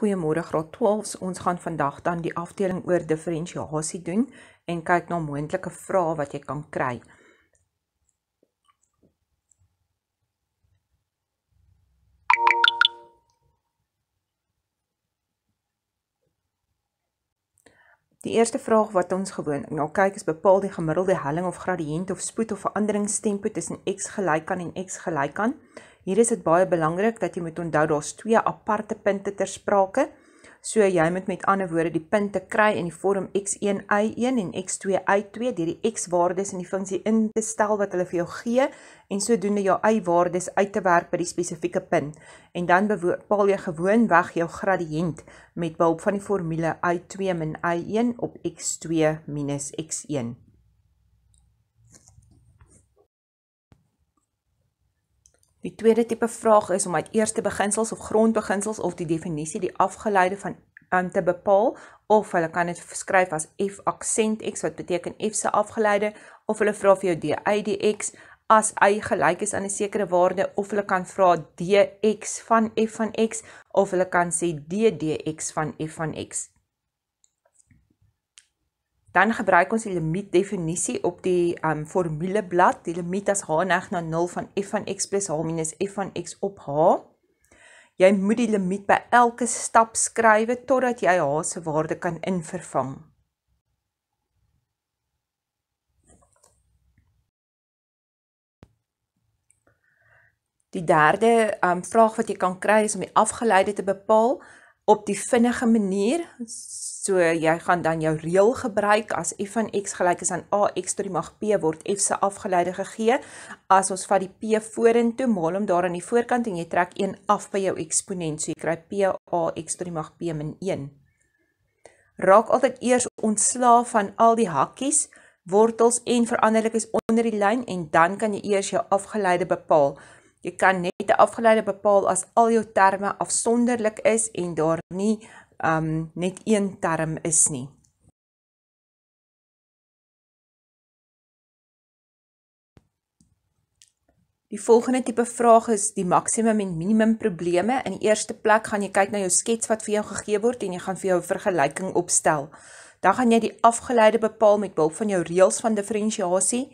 Goeiemôre Graad 12. Ons gaan vandag dan die afdeling oor diferensiasie doen en kyk na moontlike vrae wat jy kan kry. Die eerste vraag wat ons gewoonlik na nou kyk is bepaal die gemiddelde helling of gradiënt of spoed of veranderingstempo tussen x gelyk aan en x gelyk aan Hier is dit baie belangrik dat jy moet onthou daar's twee aparte punte ter sprake. So jy moet met ander woorde die punte kry in die vorm x1y1 en x2y2 deur die x-waardes in die funksie in te stel wat hulle vir jou gee en sodoende jou y-waardes uit te werk by die spesifieke punt. En dan bepaal jy gewoonweg jou gradiënt met behulp van die formule y2 - y1 op x2 - x1. Die tweede tipe vraag is om uit eerste beginsels of grondbeginsels of die definisie die afgeleide van um, te bepaal of hulle kan dit skryf as f aksent x wat beteken f se afgeleide of hulle vra vir jou d uit die x as y gelyk is aan 'n sekere waarde of hulle kan vra dx van f van x of hulle kan sê ddx van f van x. Dan gebruik ons die limiet definisie op die um, formuleblad. Die limiet as h neig na 0 van f van x plus h minus f van x op h. Jy moet die limiet by elke stap skrywe totdat jy h se waarde kan invervang. Die derde um, vraag wat jy kan kry is om die afgeleide te bepaal op die vinnige manier. So jy gaan dan jou reël gebruik as f van x gelyk is aan ax tot die mag p word f se afgeleide gegee. As ons vat die p vorentoe, maal hom daar aan die voorkant en jy trek 1 af by jou eksponent. So jy kry p ax tot die mag p min 1. Raak altyd eers ontslaaf van al die hakkies, wortels en veranderlikes onder die lyn en dan kan jy eers jou afgeleide bepaal. Jy kan net 'n afgeleide bepaal as al jou terme afsonderlik is en daar nie um net een term is nie. Die volgende tipe vraag is die maksimum en minimum probleme. In die eerste plek gaan jy kyk na jou skets wat vir jou gegee word en jy gaan vir jou 'n vergelyking opstel. Dan gaan jy die afgeleide bepaal met behulp van jou reëls van diferensiasie.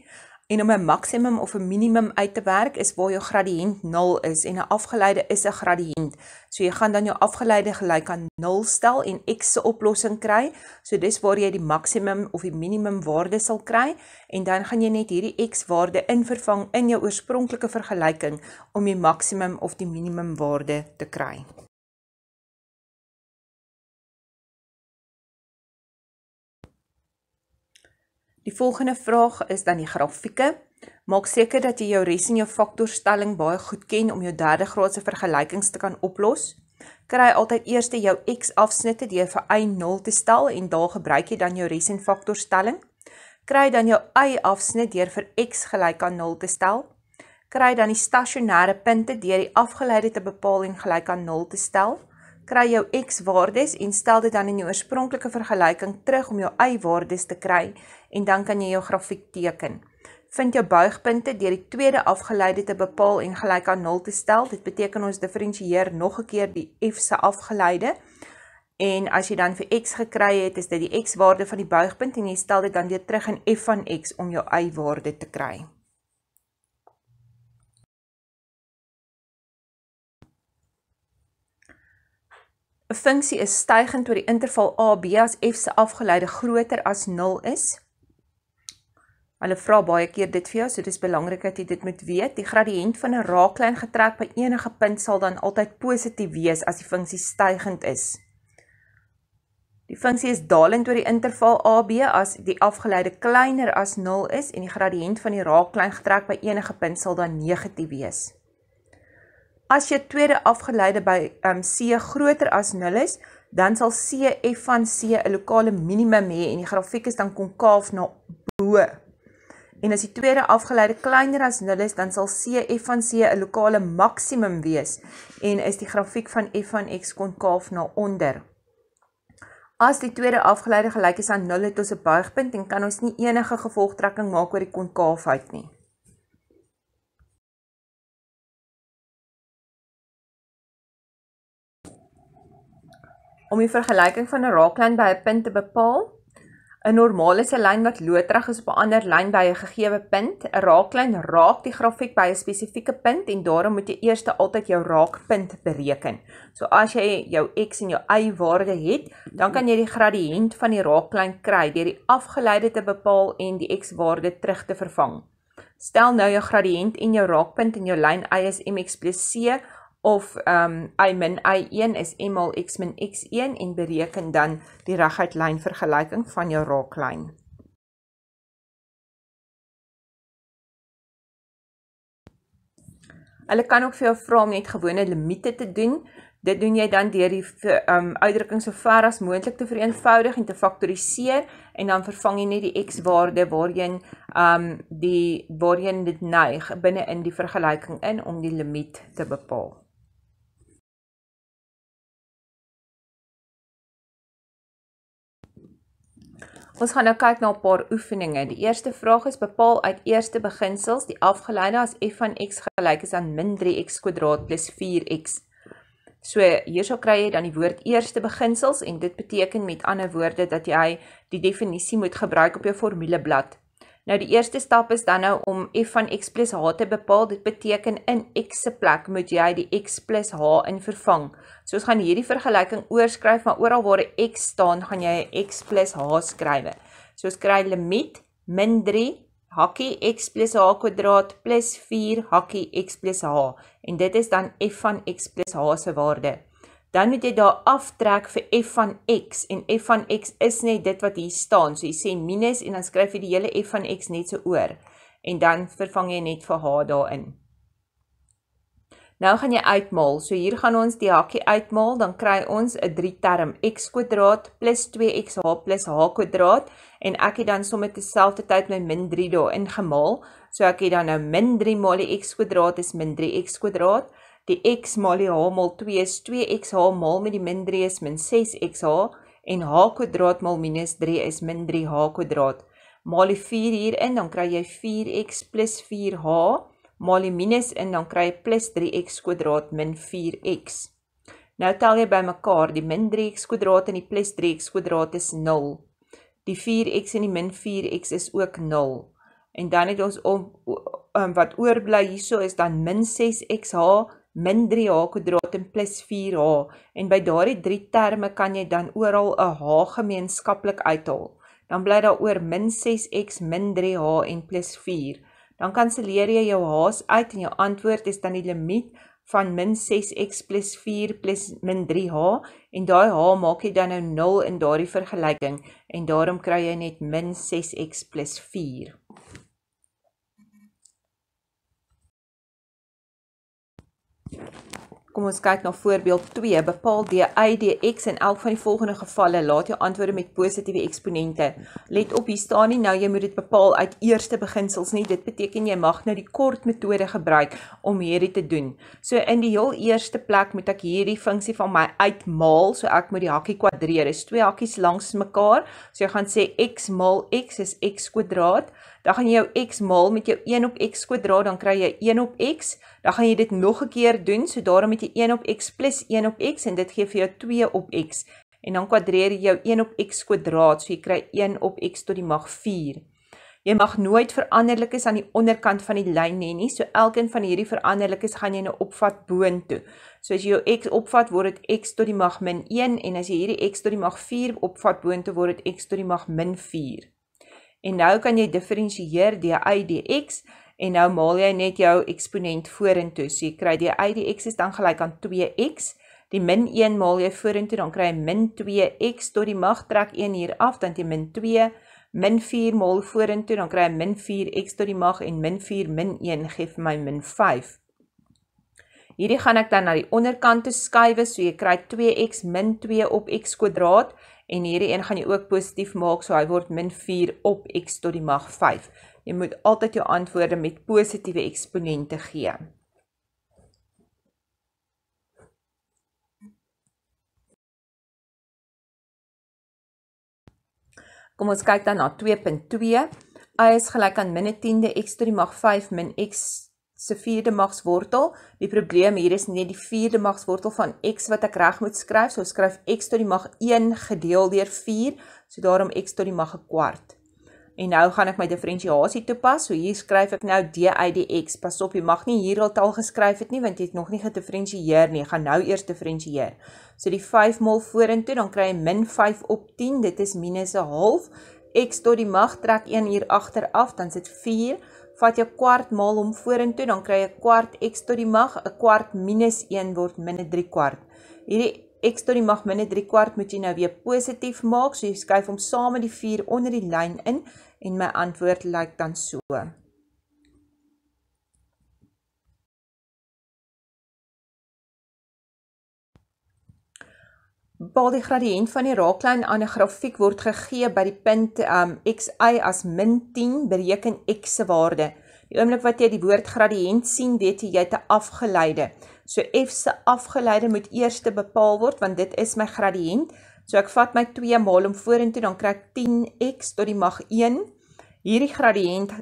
En om 'n maksimum of 'n minimum uit te werk is waar jou gradiënt 0 is en 'n afgeleide is 'n gradiënt. So jy gaan dan jou afgeleide gelyk aan 0 stel en x se oplossing kry. So dis waar jy die maksimum of die minimum waarde sal kry en dan gaan jy net hierdie x waarde invervang in jou oorspronklike vergelyking om die maksimum of die minimum waarde te kry. Die volgende vraag is dan die grafieke. Maak seker dat jy jou res en jou faktorstelling baie goed ken om jou derde graadse vergelykings te kan oplos. Kry altyd eers jou x-afsnitte deur vir y 0 te stel en daar gebruik jy dan jou res en faktorstelling. Kry dan jou y-afsnit deur vir x gelyk aan 0 te stel. Kry dan die stasionêre punte deur die afgeleide te bepaal en gelyk aan 0 te stel kry jou x waardes en stel dit dan in jou oorspronklike vergelyking terug om jou y waardes te kry en dan kan jy jou grafiek teken. Vind jou buigpunte deur die tweede afgeleide te bepaal en gelyk aan 0 te stel. Dit beteken ons diferensieer nog 'n keer die f se afgeleide. En as jy dan vir x gekry het, is dit die x-waarde van die buigpunt en jy stel dit dan weer terug in f van x om jou y-waarde te kry. 'n funksie is stygend oor die interval AB as F se afgeleide groter as 0 is. Hulle vra baie keer dit vir jou, so dis belangrik dat jy dit moet weet. Die gradiënt van 'n raaklyn getrek by enige punt sal dan altyd positief wees as die funksie stygend is. Die funksie is dalend oor die interval AB as die afgeleide kleiner as 0 is en die gradiënt van die raaklyn getrek by enige punt sal dan negatief wees. As jy tweede afgeleide by um, C groter as 0 is, dan sal C F van C 'n lokale minimum hê en die grafiek is dan konkaaf na bo. En as die tweede afgeleide kleiner as 0 is, dan sal C F van C 'n lokale maksimum wees en is die grafiek van F van X konkaaf na onder. As die tweede afgeleide gelyk is aan 0 het ons 'n buigpunt en kan ons nie enige gevolgtrekking maak oor die konkaafheid nie. Om die vergelyking van 'n raaklyn by 'n punt te bepaal, 'n normale se lyn wat loodreg is op 'n ander lyn by 'n gegewe punt, 'n raaklyn raak die grafiek by 'n spesifieke punt en daarom moet jy eers altyd jou raakpunt bereken. So as jy jou x en jou y waarde het, dan kan jy die gradiënt van die raaklyn kry deur die afgeleide te bepaal en die x waarde terug te vervang. Stel nou jou gradiënt en jou raakpunt en jou lyn y is mx + c of um, I min I1 is M mal X min X1 en bereken dan die reguit lijn vergelijking van jou raaklijn. Hulle kan ook vir jou vraag om net gewone limiete te doen. Dit doen jy dan dier die um, uitdrukking so ver as moendlik te vereenvoudig en te factoriseer en dan vervang jy net die x waarde waar jy, um, ehm, die, waar jy dit neig binnen in die vergelijking in om die limiet te bepaal. Ons gaan nou kyk na 'n paar oefeninge. Die eerste vraag is bepaal uit eerste beginsels die afgeleide as f van x gelyk is aan -3x² + 4x. So hierso kry jy dan die woord eerste beginsels en dit beteken met ander woorde dat jy die definisie moet gebruik op jou formulebladsy. Nou die eerste stap is dan nou om f van x plus h te bepaal. Dit beteken in x se plek moet jy die x plus h in vervang. So ons gaan hierdie vergelyking oorskryf maar oral waar x staan, gaan jy x plus h skrywe. So ons kry limiet min 3 hakkie x plus h kwadraat plus 4 hakkie x plus h en dit is dan f van x plus h se waarde dan moet jy daar aftrek vir f van x en f van x is net dit wat hier staan. So jy sê minus en dan skryf jy die hele f van x net so oor en dan vervang jy net vir h daarin. Nou gaan jy uitmaal. So hier gaan ons die hakkie uitmaal, dan kry ons 'n 3 term x² + 2xh + h² en ek het dan sommer te selfde tyd my -3 daarin gemaal. So ek het dan nou -3 maal die x² is -3x² Die x maal die h maal 2 is 2xh maal met die min 3 is min 6xh en h kwadraat maal minus 3 is min 3h kwadraat. Maal die 4 hierin, dan kry jy 4x plus 4h, maal die minus in, dan kry jy plus 3x kwadraat min 4x. Nou tel jy by mekaar, die min 3x kwadraat en die plus 3x kwadraat is 0. Die 4x en die min 4x is ook 0. En dan het ons om, ehm, wat oorblij hierso is dan min 6xh kwadraat, min 3H kwadraat en plus 4H en by daardie drie terme kan jy dan oral 'n H gemeenskaplik uithaal. Dan bly daar oor min 6x min 3H en plus 4. Dan kanselleer jy jou H's uit en jou antwoord is dan die limiet van min 6x plus 4 plus min 3H en daai H maak jy dan nou 0 in daardie vergelyking en daarom kry jy net min 6x plus 4. Kom ons kyk na voorbeeld 2. Bepaal DYDX in elk van die volgende gevalle. Laat jou antwoorde met positiewe eksponente. Let op, hier staan nie nou jy moet dit bepaal uit eerste beginsels nie. Dit beteken jy mag nou die kort metode gebruik om hierdie te doen. So in die heel eerste plek moet ek hierdie funksie van my uitmaal. So ek moet die hakkie kwadreer. Dit is twee hakkies langs mekaar. So jy gaan sê x maal x is x kwadraat dan gaan jy jou x maal met jou 1 op x kwadraat, dan kry jy 1 op x. Dan gaan jy dit nog 'n keer doen, so daarom het jy 1 op x plus 1 op x en dit gee vir jou 2 op x. En dan kwadreer jy jou 1 op x kwadraat, so jy kry 1 op x tot die mag 4. Jy mag nooit veranderlikes aan die onderkant van die lyn hê nie, so elkeen van hierdie veranderlikes gaan jy nou opvat boontoe. So as jy jou x opvat, word dit x tot die mag -1 en as jy hierdie x tot die mag 4 opvat boontoe, word dit x tot die mag -4. En nou kan jy diferensieer dy dx en nou maal jy net jou eksponent vorentoe. So jy kry dy dx is dan gelyk aan 2x. Die min 1 maal jy vorentoe, dan kry jy min 2x tot die mag trek 1 hier af, dan jy min 2, min 4 maal vorentoe, dan kry jy min 4x tot die mag en min 4 min 1 geef my min 5. Hierdie gaan ek dan na die onderkant te skuif, so jy kry 2x min 2 op x kwadraat en hierdie een gaan jy ook positief maak so hy word min 4 op x tot die mag 5. Jy moet altyd jou antwoorde met positiewe eksponente gee. Kom ons kyk dan na 2.2. y is gelyk aan -10de x tot die mag 5 - x se vierde magswortel. Die probleem hier is net die vierde magswortel van x wat ek reg moet skryf. So skryf x tot die mag 1 gedeel deur 4, so daarom x tot die mag 'n kwart. En nou gaan ek my diferensiasie toepas. So hier skryf ek nou d uit die x. Pas op, jy mag nie hier al taal geskryf het nie want jy het nog nie gedifferensieer nie. Ek gaan nou eers diferensieer. So die 5 mal vorentoe, dan kry jy min 5 op 10. Dit is minus 'n half. x tot die mag trek 1 hier agter af, dan sit vat jy kwart maal hom vorentoe dan kry jy kwart x tot die mag 'n kwart minus 1 word minne 3 kwart. Hierdie x tot die mag minne 3 kwart moet jy nou weer positief maak, so jy skuif hom saam met die 4 onder die lyn in en my antwoord lyk dan so. Baal die gradient van die raaklijn aan die grafiek word gegee by die punt um, xi as min 10 bereken x se waarde. Die oomlik wat jy die woord gradient sien, weet jy, jy het een afgeleide. So f se afgeleide moet eerste bepaal word, want dit is my gradient. So ek vat my 2 maal om voor en toe, dan krijg 10x tot die mag 1. Hierdie gradient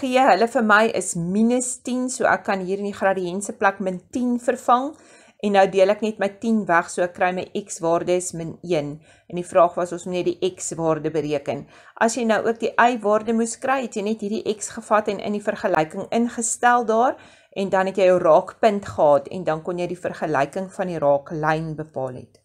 gee hulle vir my is minus 10, so ek kan hier in die gradientse plek min 10 vervang. So en nou deel ek net my 10 weg, so ek kry my x-waarde is min 1, en die vraag was, ons moet net die x-waarde bereken. As jy nou ook die y-waarde moes kry, het jy net hierdie x gevat en in die vergelijking ingestel daar, en dan het jy jou raakpunt gehad, en dan kon jy die vergelijking van die raaklijn bepaal het.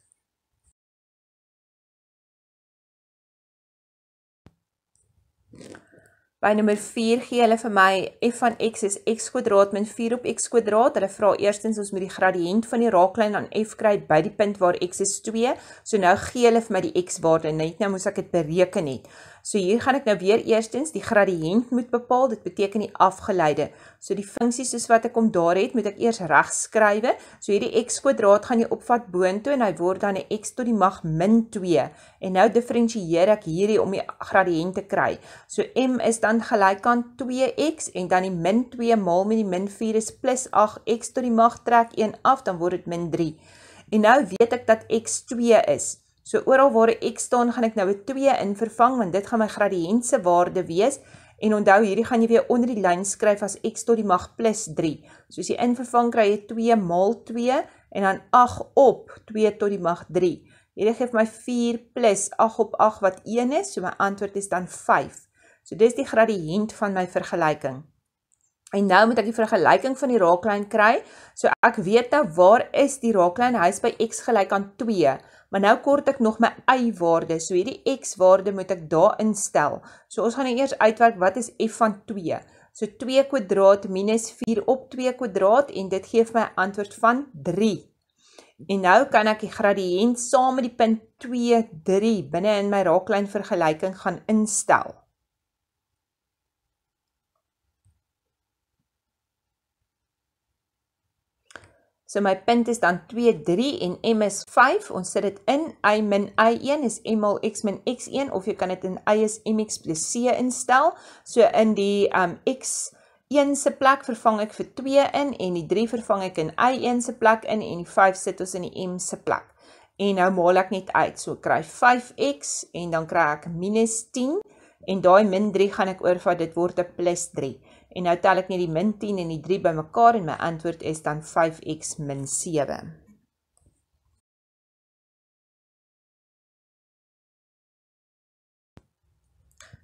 By nommer 4 gee hulle vir my f van x is x² min 4 op x². Hulle vra eerstens ons moet die gradiënt van die raaklyn aan f kry by die punt waar x is 2. So nou gee hulle vir my die x-waarde. Net nou moes ek dit bereken het. So hier gaan ek nou weer eerstens die gradient moet bepaal, dit beteken die afgeleide. So die funksie soos wat ek om daar het, moet ek eers recht skrywe. So hierdie x kwadraat gaan jy opvat boon toe en hy word dan x tot die mag min 2. En nou differentieer ek hierdie om die gradient te kry. So m is dan gelijk aan 2x en dan die min 2 maal met die min 4 is plus 8 x tot die mag trek 1 af, dan word het min 3. En nou weet ek dat x 2 is. So oral waar ek staan, gaan ek nou 'n 2 in vervang want dit gaan my gradiënt se waarde wees. En onthou, hierdie gaan jy weer onder die lyn skryf as x tot die mag +3. So as jy in vervang kry jy 2 maal 2 en dan 8 op 2 tot die mag 3. Hierdie gee vir my 4 plus 8 op 8 wat 1 is, so my antwoord is dan 5. So dis die gradiënt van my vergelyking. En nou moet ek die vergelyking van die raaklyn kry. So ek weet nou waar is die raaklyn? Hy's by x gelyk aan 2. Maar nou kort ek nog my y waarde. So hierdie x waarde moet ek daar instel. So ons gaan nou eers uitwerk wat is f van 2. So 2 kwadraat minus 4 op 2 kwadraat en dit gee vir my antwoord van 3. En nou kan ek die gradiënt saam met die punt 2, 3 binne in my raaklyn vergelyking gaan instel. So my punt is dan 2, 3 en m is 5. Ons sit dit in y min y1 is m mal x min x1 of jy kan dit in y is mx plus c instel. So in die um, x1 se plek vervang ek vir 2 in en die 3 vervang ek in y1 se plek in en die 5 sit ons in die m se plek. En nou maal ek net uit. So kry 5x en dan kry ek minus 10 en daai min 3 gaan ek oorvat. Dit word 'n plus 3. En nou tel ek net die min 10 en die 3 by mekaar en my antwoord is dan 5x min 7.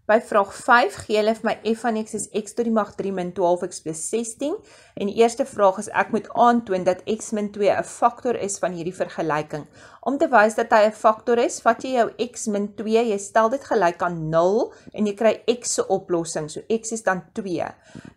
By vraag 5 gee hulle vir my f van x is x tot die mag 3 min 12x plus 16. En die eerste vraag is ek moet aantoon dat x min 2 'n faktor is van hierdie vergelyking. Om te wys dat hy 'n faktor is, vat jy jou x min 2, jy stel dit gelyk aan 0 en jy kry x se oplossing. So x is dan 2.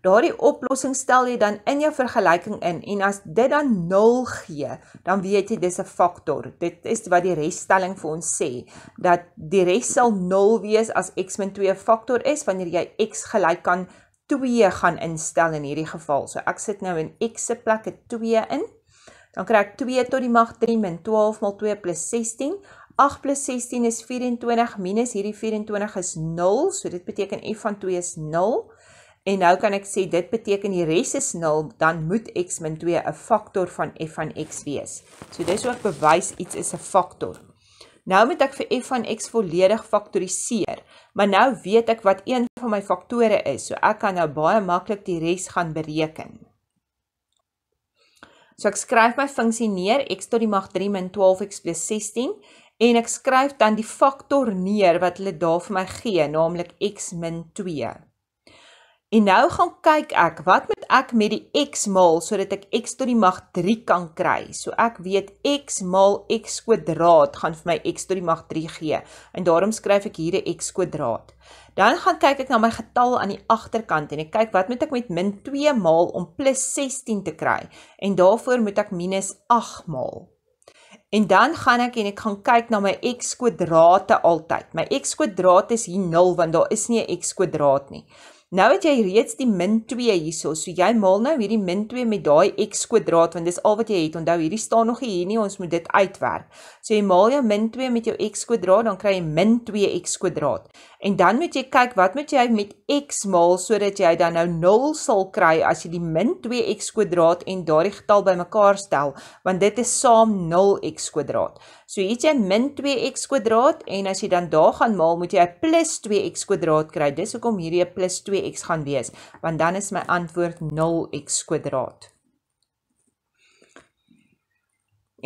Daardie oplossing stel jy dan in jou vergelyking in en as dit dan 0 gee, dan weet jy dis 'n faktor. Dit is wat die resstelling vir ons sê dat die res sal 0 wees as x min 2 'n faktor is wanneer jy x gelyk aan 2 gaan instel in hierdie geval. So ek sit nou in x se plek 'n 2 in. Dan kry ek 2 tot die mag 3 min 12 maal 2 plus 16. 8 plus 16 is 24 minus hierdie 24 is 0, so dit beteken f van 2 is 0. En nou kan ek sê dit beteken die res is 0, dan moet x min 2 'n faktor van f van x wees. So dis ook bewys iets is 'n faktor. Nou moet ek vir f van x volledig faktoriseer, maar nou weet ek wat een van my faktore is, so ek kan nou baie maklik die res gaan bereken. So ek skryf my funksie neer, x tot die mag 3 min 12x plus 16, en ek skryf dan die faktor neer wat hulle daar vir my gee, namelijk x min 2. En nou gaan kyk ek, wat moet ek met die x maal sodat ek x tot die mag 3 kan kry. So ek weet x maal x kwadraat gaan vir my x tot die mag 3 gee en daarom skryf ek hier 'n x kwadraat. Dan gaan kyk ek na my getal aan die agterkant en ek kyk wat moet ek met -2 maal om +16 te kry en daarvoor moet ek -8 maal. En dan gaan ek en ek gaan kyk na my x kwadrate altyd. My x kwadraat is hier 0 want daar is nie 'n x kwadraat nie. Nou het jy reeds die min 2 hierso, so jy maal nou hierdie min 2 met daai x kwadraat want dis al wat jy het. Onthou, hierdie staan nog hier nie, ons moet dit uitwerk. So jy maal jou min 2 met jou x kwadraat, dan kry jy min 2x kwadraat. En dan moet jy kyk wat moet jy met x maal sodat jy dan nou 0 sal kry as jy die min 2x kwadraat en daardie getal bymekaar stel, want dit is saam 0x kwadraat. So hier het jy min 2x kwadraat en as jy dan daar gaan maal, moet jy 'n plus 2x kwadraat kry. Dis hoekom hierdie 'n plus 2x gaan wees, want dan is my antwoord 0x kwadraat.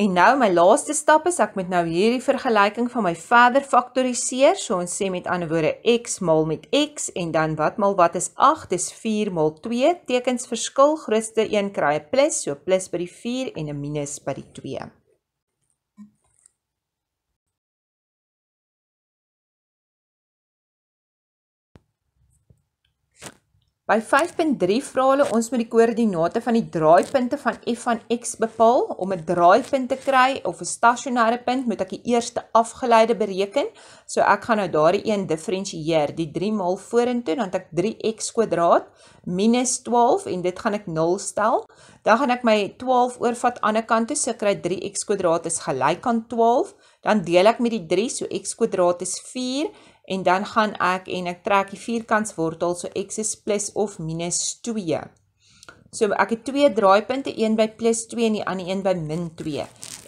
En nou my laaste stap is ek moet nou hierdie vergelyking van my verder faktoriseer. So ons sê met ander woorde x maal met x en dan wat maal wat is 8? Dis 4 maal 2. Tekens verskil grootste een kry 'n plus, so plus by die 4 en 'n minus by die 2. By 5.3 vra hulle ons met die koördinate van die draaipunte van f van x bepaal om 'n draaipunt te kry of 'n stasionêre punt moet ek die eerste afgeleide bereken. So ek gaan nou daardie een diferensieer, die 3 maal vorentoe dan ek 3x kwadraat minus 12 en dit gaan ek 0 stel. Dan gaan ek my 12 oorvat aan die kant toe, so kry 3x kwadraat is gelyk aan 12. Dan deel ek met die 3, so x kwadraat is 4 en dan gaan ek en ek trek die vierkantswortel so x is plus of minus 2. So ek het twee draaipunte, een by plus 2 en die ander een by min 2.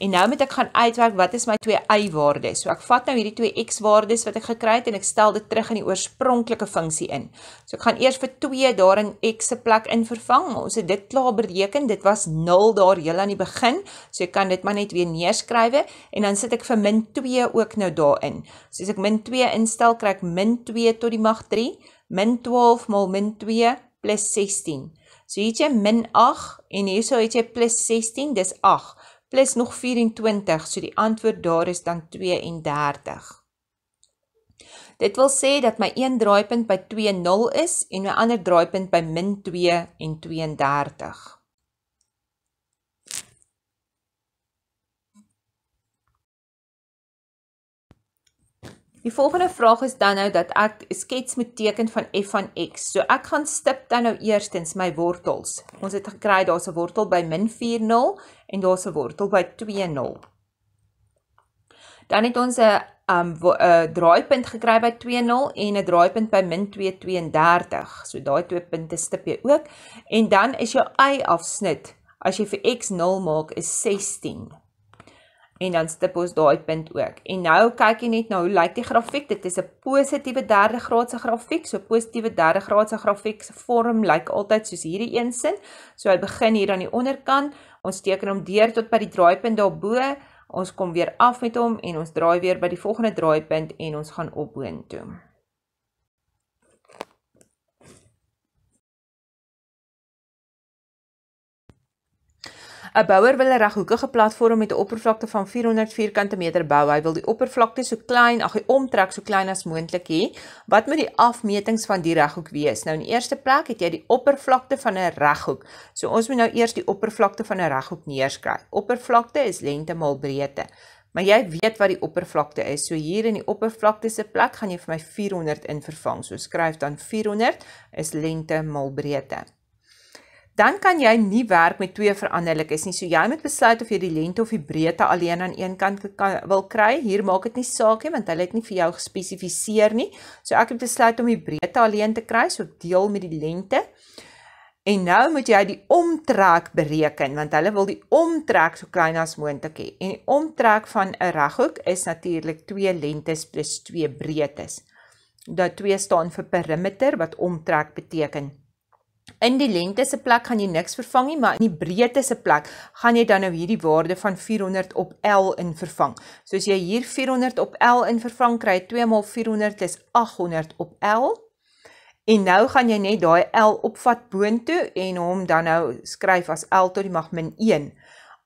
En nou moet ek gaan uitwerk wat is my twee y-waardes. So ek vat nou hierdie twee x-waardes wat ek gekry het en ek stel dit terug in die oorspronklike funksie in. So ek gaan eers vir 2 daarin x se plek in vervang. Ons het dit klaar bereken. Dit was 0 daar heel aan die begin. So ek kan dit maar net weer neerskryf en dan sit ek vir min 2 ook nou daarin. So as ek min 2 instel, kry ek min 2 tot die mag 3, min 12 maal min 2 plus 16. So hier het jy min 8 en hier so het jy plus 16, dis 8, plus nog 24, so die antwoord daar is dan 32. Dit wil sê dat my 1 draaipunt by 2, 0 is en my ander draaipunt by min 2 en 32. Die volgende vraag is dan nou dat ek skets met teken van f van x. So ek gaan stip dan nou eerstens my wortels. Ons het gekry daar's 'n wortel by -4,0 en daar's 'n wortel by 2,0. Dan het ons 'n 'n um, draaipunt gekry by 2,0 en 'n draaipunt by -2,32. So daai twee punte stip jy ook en dan is jou y afsnit as jy vir x 0 maak is 16 en dan stip ons daai punt ook. En nou kyk jy net na nou, hoe lyk die grafiek? Dit is 'n positiewe derde graadse grafiek. So positiewe derde graadse grafiek se vorm lyk altyd soos hierdie een sin. So hy begin hier aan die onderkant. Ons teken hom deur tot by die draaipunt daarbo. Ons kom weer af met hom en ons draai weer by die volgende draaipunt en ons gaan op boontoe. 'n Bouer wil 'n reghoekige platform met 'n oppervlakte van 400 vierkante meter bou. Hy wil die oppervlakte so klein, ag, die omtrek so klein as moontlik hê. Wat moet die afmetings van die reghoek wees? Nou in die eerste plek het jy die oppervlakte van 'n reghoek. So ons moet nou eers die oppervlakte van 'n reghoek neerskryf. Oppervlakte is lengte maal breedte. Maar jy weet wat die oppervlakte is. So hier in die oppervlakte se plek gaan jy vir my 400 in vervang. So skryf dan 400 is lengte maal breedte dan kan jy nie werk met twee veranderlikes nie. So jy moet besluit of jy die lengte of die breedte alleen aan een kant kan, wil kry. Hier maak dit nie saak nie want hulle het nie vir jou gespesifiseer nie. So ek het besluit om die breedte alleen te kry, so deel met die lengte. En nou moet jy die omtrek bereken want hulle wil die omtrek so klein as moontlik hê. En die omtrek van 'n reghoek is natuurlik twee lengtes plus twee breedtes. Daar twee staan vir perimeter wat omtrek beteken. In die lengte se plek gaan jy niks vervang nie, maar in die breedte se plek gaan jy dan nou hierdie waarde van 400 op L in vervang. So as jy hier 400 op L in vervang kry, 2 maal 400 is 800 op L. En nou gaan jy net daai L opvat boontoe en hom dan nou skryf as L tot die mag min 1.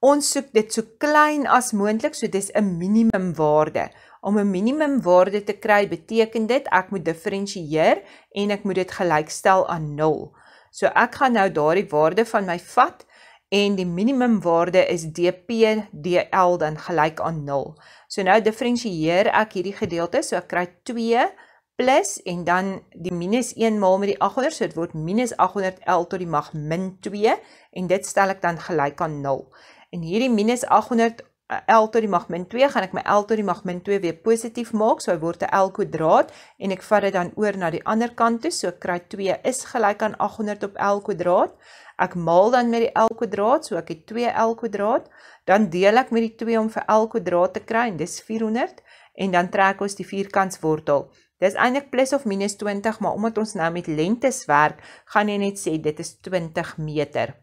Ons soek dit so klein as moontlik, so dis 'n minimum waarde. Om 'n minimum waarde te kry, beteken dit ek moet diferensieer en ek moet dit gelykstel aan So ek gaan nou daardie waarde van my vat en die minimum waarde is dp dl dan gelyk aan 0. So nou diferensieer ek hierdie gedeelte, so ek kry 2 plus en dan die minus 1 maal met die 800, so dit word minus 800 l tot die mag min 2 en dit stel ek dan gelyk aan 0. En hierdie minus 800 L tot die mag min 2, gaan ek my L tot die mag min 2 weer positief maak, so hy word 'n L kwadraat en ek vat dit dan oor na die ander kant toe, so ek kry 2 is gelyk aan 800 op L kwadraat. Ek maal dan met die L kwadraat, so ek het 2L kwadraat, dan deel ek met die 2 om vir L kwadraat te kry en dis 400 en dan trek ons die vierkantswortel. Dis eintlik plus of minus 20, maar omdat ons nou met lengtes werk, gaan jy net sê dit is 20 meter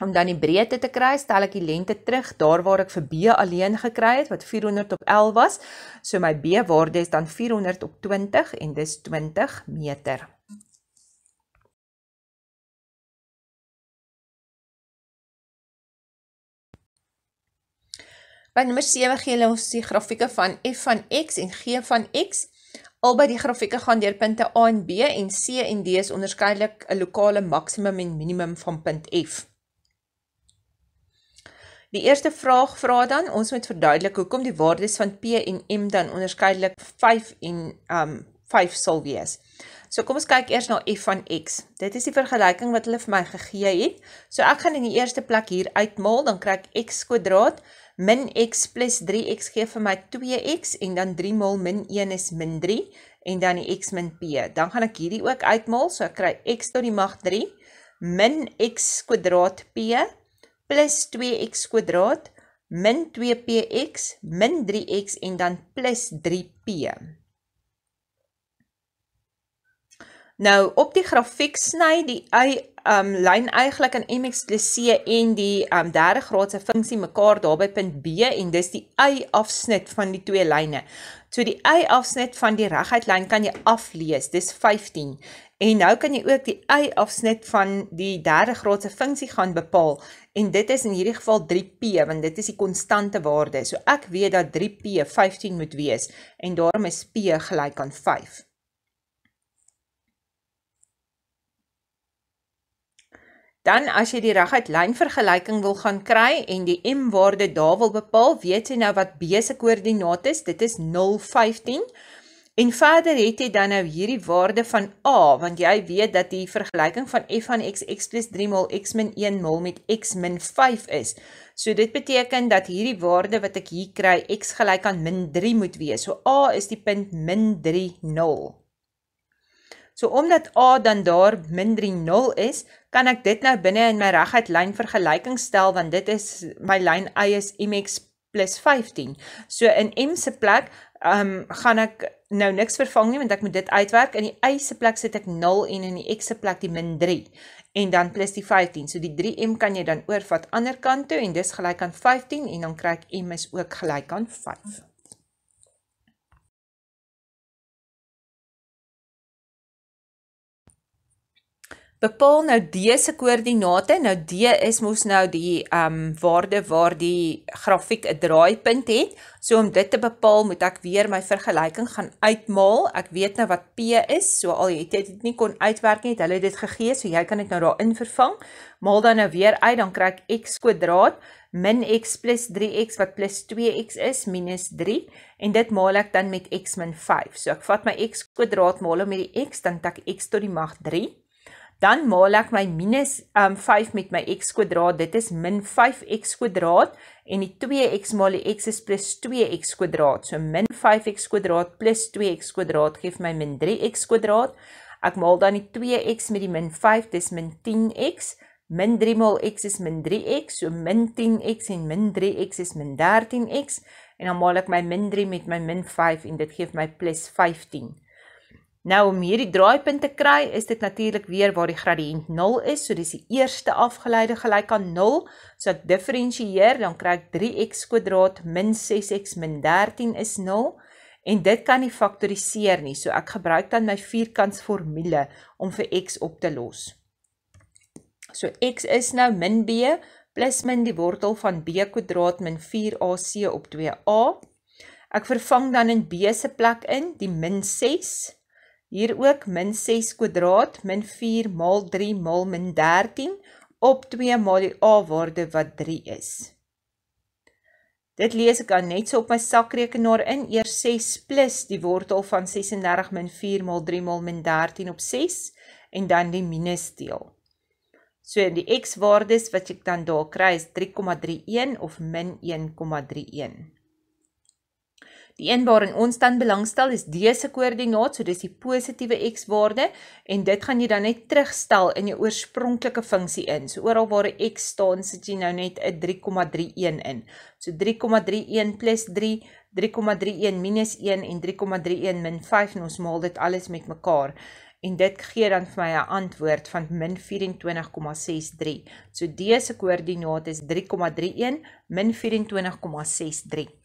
om dan die breedte te kry, stel ek die lengte terug daar waar ek vir B alleen gekry het wat 400 op 11 was. So my B waarde is dan 400 op 20 en dis 20 meter. By nommer 7 gee hulle ons die grafieke van f van x en g van x. Albei die grafieke gaan deur punte A en B en C en D is onderskeidelik 'n lokale maksimum en minimum van punt F. Die eerste vraag vra dan ons moet verduidelik hoekom die waardes van P en M dan onderskeidelik 5 en um 5 sal wees. So kom ons kyk eers na f van x. Dit is die vergelyking wat hulle vir my gegee het. So ek gaan in die eerste plek hier uitmaal, dan kry ek x² - x + 3x gee vir my 2x en dan 3 maal - 1 is - 3 en dan die x - p. Dan gaan ek hierdie ook uitmaal, so ek kry x tot die mag 3 - x² p plus 2x kwadraat min 2px min 3x en dan plus 3p. Nou, op die grafiek sny die y um, lijn eigenlijk in mx plus c en die um, derde graadse funksie mekaar daarby punt b en dis die y afsnit van die twee lijne. So die y afsnit van die rechtheid lijn kan jy aflees, dis 15. En nou kan jy ook die y afsnit van die derde graad se funksie gaan bepaal en dit is in hierdie geval 3p want dit is die konstante waarde. So ek weet dat 3p 15 moet wees en daarom is p gelyk aan 5. Dan as jy die reguit lynvergelyking wil gaan kry en die m-waarde daar wil bepaal, weet jy nou wat b se koördinaat is? Dit is 0 15. En verder het jy dan nou hierdie waarde van A, want jy weet dat die vergelyking van f van x x plus 3 mol x min 1 mol met x min 5 is. So dit beteken dat hierdie waarde wat ek hier kry x gelyk aan min 3 moet wees. So A is die punt min 3, 0. So omdat A dan daar min 3, 0 is, kan ek dit nou binne in my reguit lyn vergelyking stel, want dit is my lyn y is mx plus 15. So in m se plek, ehm um, gaan ek nou niks vervang nie want ek moet dit uitwerk. In die y se plek sit ek 0 en in die x se plek die min 3 en dan plus die 15. So die 3m kan jy dan oorvat aan die ander kant toe en dis gelyk aan 15 en dan kry ek m is ook gelyk aan 5. bepaal nou D se koördinate. Nou D is mos nou die ehm um, waarde waar die grafiek 'n draaipunt het. So om dit te bepaal, moet ek weer my vergelyking gaan uitmaal. Ek weet nou wat P is, so al het jy dit nie kon uitwerk nie, het hulle dit gegee, so jy kan dit nou daarin vervang. Maal dan nou weer uit, dan kry ek x² min x plus 3x wat plus 2x is minus 3 en dit maal ek dan met x min 5. So ek vat my x kwadraat maal hom met die x dan tak x tot die mag dan maal ek my minus um, ehm, 5 met my x kwadraat, dit is min 5x kwadraat, en die 2x maal die x is plus 2x kwadraat, so min 5x kwadraat plus 2x kwadraat geef my min 3x kwadraat, ek maal dan die 2x met die min 5, dit is min 10x, min 3 maal x is min 3x, so min 10x en min 3x is min 13x, en dan maal ek my min 3 met my min 5, en dit geef my plus 15x. Nou om hierdie draaipunt te kry, is dit natuurlik weer waar die gradiënt 0 is, so dis die eerste afgeleide gelyk aan 0. So ek diferensieer, dan kry ek 3x² - 6x - 13 is 0 en dit kan nie faktoriseer nie. So ek gebruik dan my vierkantsformule om vir x op te los. So x is nou - b plus min die wortel van b² - 4ac op 2a. Ek vervang dan in b se plek in die -6 hier ook min 6 kwadraat min 4 maal 3 maal min 13 op 2 maal die a-waarde wat 3 is. Dit lees ek dan net so op my sakrekenaar in, eer 6 plus die wortel van 36 min 4 maal 3 maal min 13 op 6 en dan die minus deel. So in die x-waardes wat ek dan daar kry is 3,31 of min 1,31. Die een waarin ons dan belangstel is dese koördinaat, so dis die positiewe x-waarde en dit gaan jy dan net terugstel in jou oorspronklike funksie in. So oral waar 'n x staan, sit jy nou net 'n 3,31 in. So 3,31 3, 3,31 -1 en 3,31 -5 en ons maal dit alles met mekaar en dit gee dan vir my 'n antwoord van -24,63. So dese koördinaat is 3,31 -24,63.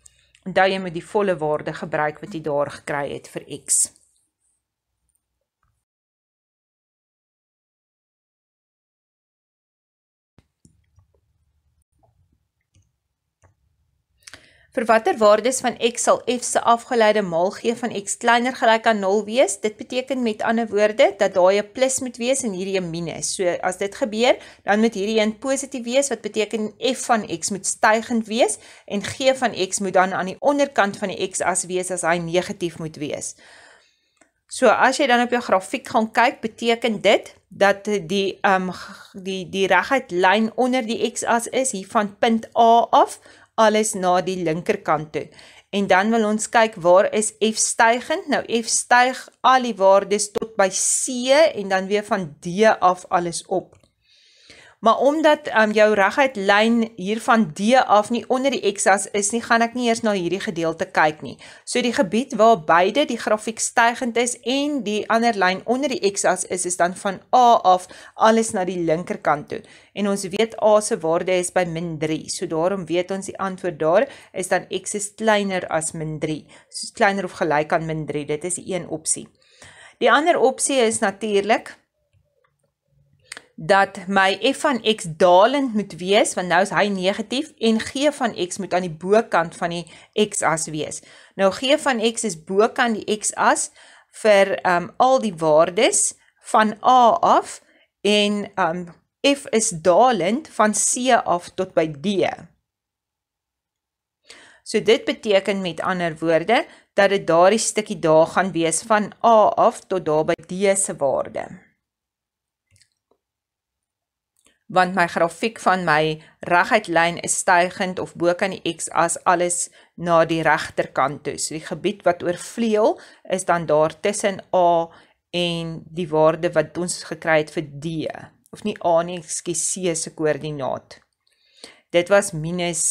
Onthou jy moet die volle waarde gebruik wat jy daar gekry het vir X. Vir watter waardes van x sal f se afgeleide maal g van x kleiner gelyk aan 0 wees? Dit beteken met ander woorde dat daai 'n plus moet wees en hierdie 'n minus. So as dit gebeur, dan moet hierdie een positief wees wat beteken f van x moet stygend wees en g van x moet dan aan die onderkant van die x-as wees as hy negatief moet wees. So as jy dan op jou grafiek gaan kyk, beteken dit dat die ehm um, die die reguit lyn onder die x-as is hier van punt A af alles na die linkerkant toe. En dan wil ons kyk waar is F stygend? Nou F styg al die waardes tot by C en dan weer van D af alles op. Maar omdat um, jou reguit lyn hier van D af nie onder die x-as is nie, gaan ek nie eers na hierdie gedeelte kyk nie. So die gebied waar beide die grafiek stygend is en die ander lyn onder die x-as is, is dan van A af alles na die linkerkant toe. En ons weet A se waarde is by -3. So daarom weet ons die antwoord daar is dan x is kleiner as -3. So kleiner of gelyk aan -3. Dit is een opsie. Die ander opsie is natuurlik dat my f van x dalend moet wees want nou is hy negatief en g van x moet aan die bokant van die x-as wees. Nou g van x is bokant die x-as vir um al die waardes van a af en um f is dalend van c af tot by d. So dit beteken met ander woorde dat dit daardie stukkie daar gaan wees van a af tot daar by d se waarde want my grafiek van my reguit lyn is stygend of bo kan die x-as alles na die regterkant toe. So die gebied wat oorvleuel is dan daar tussen A en die waarde wat ons gekry het vir D of nie A nie, ekskuus C se koördinaat. Dit was minus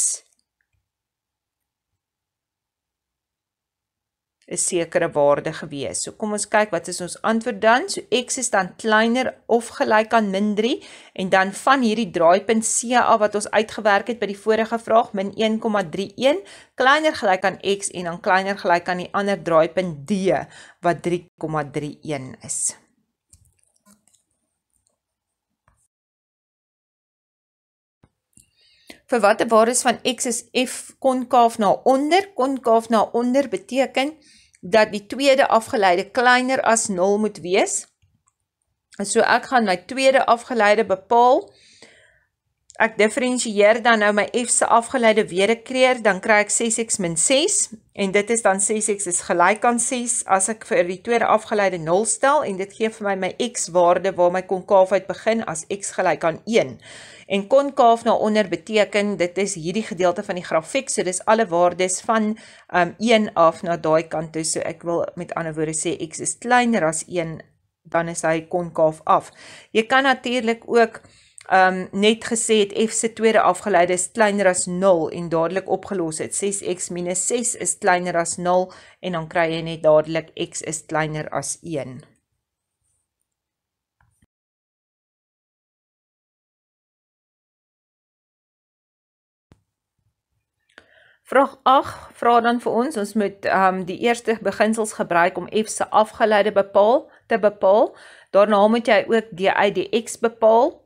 'n sekere waarde gewees. So kom ons kyk wat is ons antwoord dan? So x is dan kleiner of gelyk aan -3 en dan van hierdie draaipunt C af wat ons uitgewerk het by die vorige vraag -1,31 kleiner gelyk aan x en dan kleiner gelyk aan die ander draaipunt D wat 3,31 is. vir wat 'n waarde van x is f konkaaf na onder konkaaf na onder beteken dat die tweede afgeleide kleiner as 0 moet wees. So ek gaan my tweede afgeleide bepaal ek diferensieer dan nou my f se afgeleide wederkreer, dan kry ek 6x -6 en dit is dan 6x is gelyk aan 6 as ek vir die tweede afgeleide 0 stel en dit gee vir my my x waarde waar my konkaafheid begin as x gelyk aan 1. En konkaaf na onder beteken dit is hierdie gedeelte van die grafiek, so dis alle waardes van um 1 af na daai kant toe, so ek wil met ander woorde sê x is kleiner as 1 dan is hy konkaaf af. Jy kan natuurlik ook um net gesê het f se tweede afgeleide is kleiner as 0 en dadelik opgelos het 6x 6 is kleiner as 0 en dan kry jy net dadelik x is kleiner as 1 Vraag 8 vra dan vir ons ons moet um die eerste beginsels gebruik om f se afgeleide bepaal te bepaal. Daarna moet jy ook d uit die x bepaal.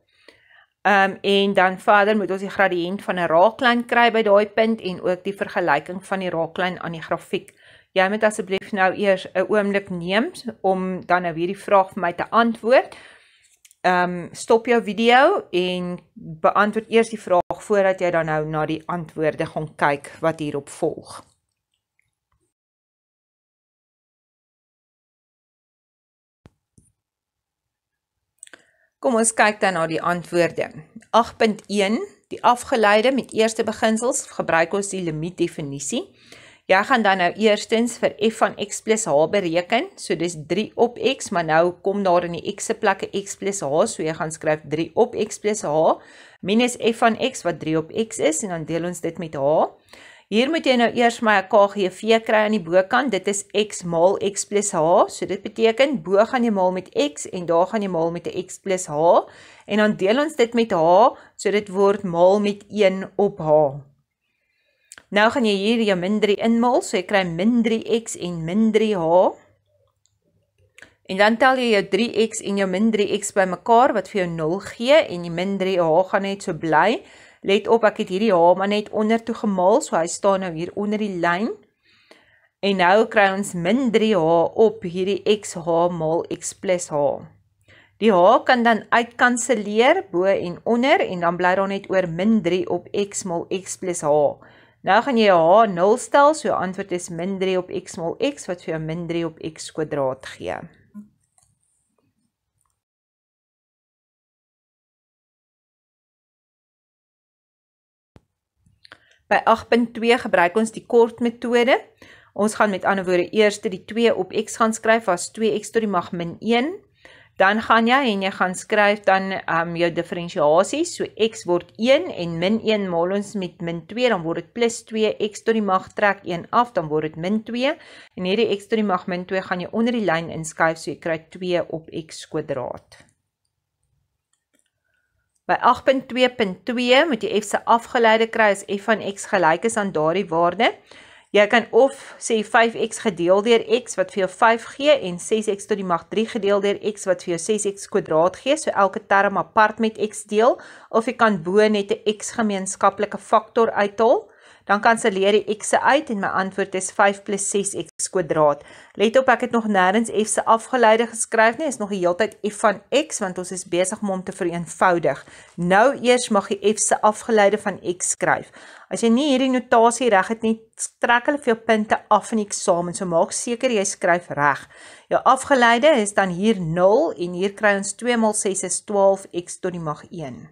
Ehm um, en dan verder moet ons die gradiënt van 'n raaklyn kry by daai punt en ook die vergelyking van die raaklyn aan die grafiek. Jy moet asseblief nou eers 'n oomblik neem om dan nou hierdie vraag vir my te antwoord. Ehm um, stop jou video en beantwoord eers die vraag voordat jy dan nou na die antwoorde gaan kyk wat hierop volg. Kom ons kyk dan na die antwoorde. 8.1 Die afgeleide met eerste beginsels gebruik ons die limiet definisie. Jy gaan dan nou eerstens vir f van x plus h bereken, so dis 3 op x, maar nou kom daar in die x se plekke x plus h, so jy gaan skryf 3 op x plus h minus f van x wat 3 op x is en dan deel ons dit met h. Hier moet jy nou eers my 'n KGV kry aan die bokant. Dit is x maal x plus h. So dit beteken bo gaan jy maal met x en daar gaan jy maal met 'n x plus h en dan deel ons dit met h, so dit word maal met 1 op h. Nou gaan jy hier jou min 3 inmaal, so jy kry min 3x en min 3h. En dan tel jy jou 3x en jou min 3x bymekaar wat vir jou 0 gee en die min 3h gaan net so bly let op, ek het hierdie haar maar net onder toe gemaal, so hy staan nou hier onder die lyn. En nou kry ons min 3h op hierdie xh maal x plus h. Die h kan dan uitkanselleer bo en onder en dan bly daar net oor min 3 op x maal x plus h. Nou gaan jy h 0 stel, so antwoord is min 3 op x maal x wat vir jou min 3 op x kwadraat gee. By 8.2 gebruik ons die kort metode. Ons gaan met ander woorde eers die 2 op x gaan skryf as 2x tot die mag min 1. Dan gaan jy en jy gaan skryf dan um jou diferensiasie. So x word 1 en min 1 maal ons met min 2, dan word dit plus 2x tot die mag trek 1 af, dan word dit min 2. En hierdie x tot die mag min 2 gaan jy onder die lyn inskuif, so jy kry 2 op x kwadraat. By 8.2.2 moet jy f se afgeleide kry as f van x gelyk is aan daardie waarde. Jy kan of sê 5x gedeel deur x wat vir jou 5 gee en 6x tot die mag 3 gedeel deur x wat vir jou 6x kwadraat gee, so elke term apart met x deel, of jy kan bo net 'n x gemeenskaplike faktor uithaal dan kanselleer die x se uit en my antwoord is 5 plus 6x kwadraat. Let op, ek het nog nêrens f se afgeleide geskryf nie, is nog die heeltyd f van x want ons is besig om hom te vereenvoudig. Nou eers mag jy f se afgeleide van x skryf. As jy nie hierdie notasie reg het nie, trek hulle vir jou punte af in die eksamen, so maak seker jy skryf reg. Jou afgeleide is dan hier 0 en hier kry ons 2 x 6 is 12x tot die mag 1.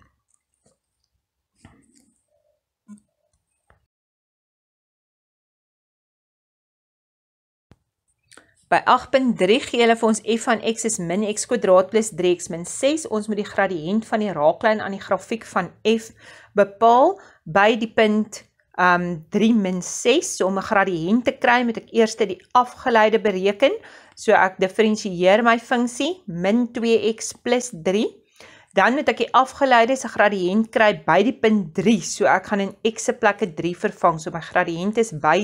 By 8.3 gee hulle vir ons f van x is min x kwadraat plus 3x min 6. Ons moet die gradient van die raaklijn aan die grafiek van f bepaal by die punt um, ehm, 3 min 6. So om een gradient te kry moet ek eerst die afgeleide bereken. So ek differentieer my funksie min 2x plus 3. Dan moet ek die afgeleide sy gradient kry by die punt 3, so ek gaan in x'e plekke 3 vervang, so my gradient is by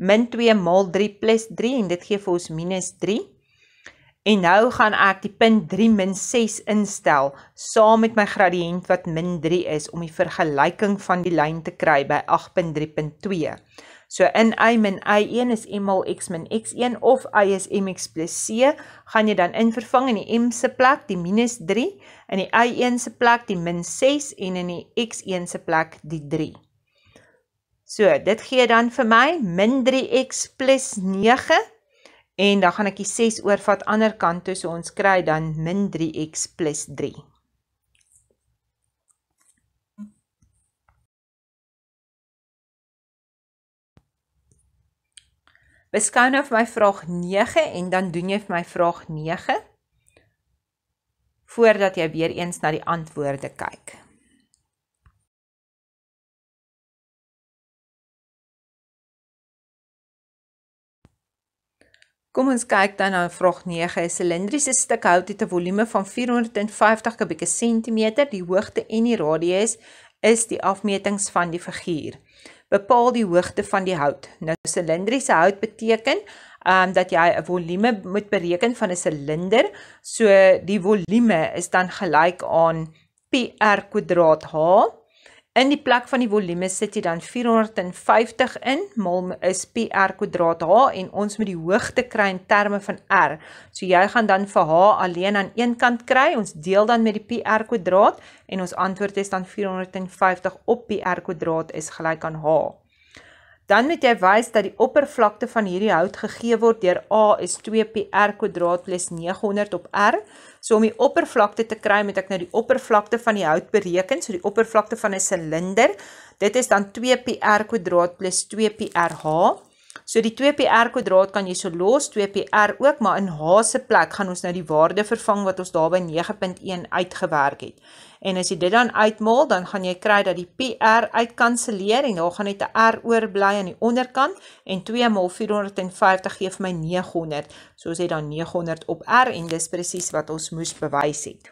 min 2 maal 3 plus 3 en dit gee vir ons minus 3. En nou gaan ek die punt 3 min 6 instel saam met my gradient wat min 3 is om die vergelyking van die lyn te kry by 8.3.2. So in y min y1 is m maal x min x1 of y is mx plus c gaan jy dan invervang in die m se plek die minus 3, in die y1 se plek die min 6 en in die x1 se plek die 3. So, dit gee dan vir my min 3x plus 9 en dan gaan ek die 6 oorvat ander kant toe, so ons kry dan min 3x plus 3. Beskou nou vir my vraag 9 en dan doen jy vir my vraag 9 voordat jy weer eens na die antwoorde kyk. Kom ons kyk dan na vraag 9. 'n Silindriese stuk hout het 'n volume van 450 kubieke sentimeter. Die hoogte en die radius is die afmetings van die figuur. Bepaal die hoogte van die hout. Nou silindriese hout beteken um dat jy 'n volume moet bereken van 'n silinder. So die volume is dan gelyk aan PR kwadraat H In die plek van die volume sit jy dan 450 in mal is PR kwadraat H en ons moet die hoogte kry in terme van R. So jy gaan dan vir H alleen aan een kant kry, ons deel dan met die PR kwadraat en ons antwoord is dan 450 op PR kwadraat is gelyk aan H. Dan moet jy wys dat die oppervlakte van hierdie hout gegee word deur A is 2 PR kwadraat plus 900 op R. So om die oppervlakte te kry, moet ek nou die oppervlakte van die hout bereken, so die oppervlakte van 'n silinder. Dit is dan 2 PR kwadraat plus 2 PRH. So die 2PR kwadraat kan jy so los 2PR ook maar in H se plek gaan ons nou die waarde vervang wat ons daarby 9.1 uitgewerk het. En as jy dit dan uitmaal, dan gaan jy kry dat die PR uitkanselleer en daar gaan net 'n R oorbly aan die onderkant en 2 maal 450 gee vir my 900. So ons het dan 900 op R en dis presies wat ons moes bewys het.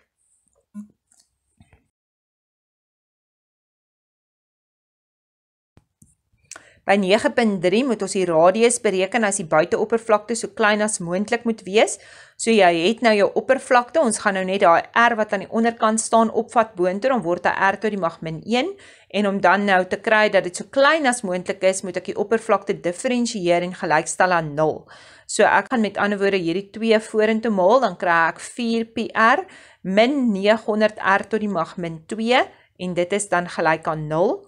By 9.3 moet ons die radius bereken as die buiteoppervlakte so klein as moontlik moet wees. So jy het nou jou oppervlakte, ons gaan nou net daai R wat aan die onderkant staan opvat boontoe, dan word dit R tot die mag -1 en om dan nou te kry dat dit so klein as moontlik is, moet ek die oppervlakte diferensieer en gelykstel aan 0. So ek gaan met ander woorde hierdie 2 vorentoe maal, dan kry ek 4πr -900r tot die mag -2 en dit is dan gelyk aan 0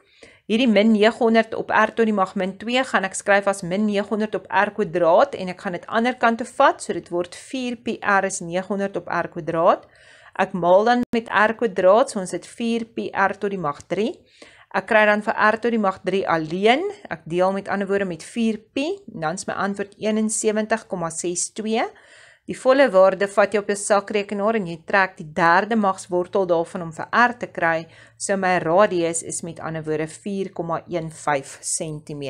hierdie min 900 op R tot die mag min 2 gaan ek skryf as min 900 op R kwadraat en ek gaan dit ander kant toe vat, so dit word 4 pi R is 900 op R kwadraat. Ek maal dan met R kwadraat, so ons het 4 pi R tot die mag 3. Ek kry dan vir R tot die mag 3 alleen, ek deel met ander woorde met 4 pi, dan is my antwoord 71,62. Die volle waarde vat jy op jou sakrekenaar en jy trek die derde magswortel daarvan om vir R te kry. So my radius is met ander woorde 4,15 cm.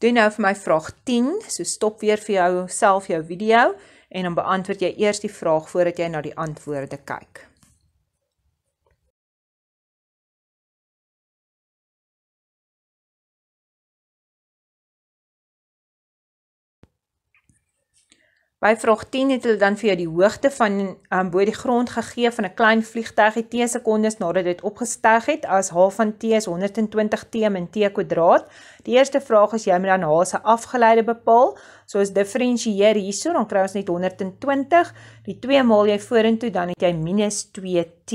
Doen nou vir my vraag 10, so stop weer vir jou self jou video en dan beantwoord jy eers die vraag voordat jy na die antwoorde kyk. By vraag 10 het hulle dan vir jou die hoogte van um, bo die grond gegee van 'n klein vliegtuig in T sekondes nadat dit opgestyg het as H van T is 120 T min T kwadraat. Die eerste vraag is jy moet dan H se afgeleide bepaal. So as diferensieer hierso dan kry ons net 120. Die 2 maal jy vorentoe dan het jy -2 T.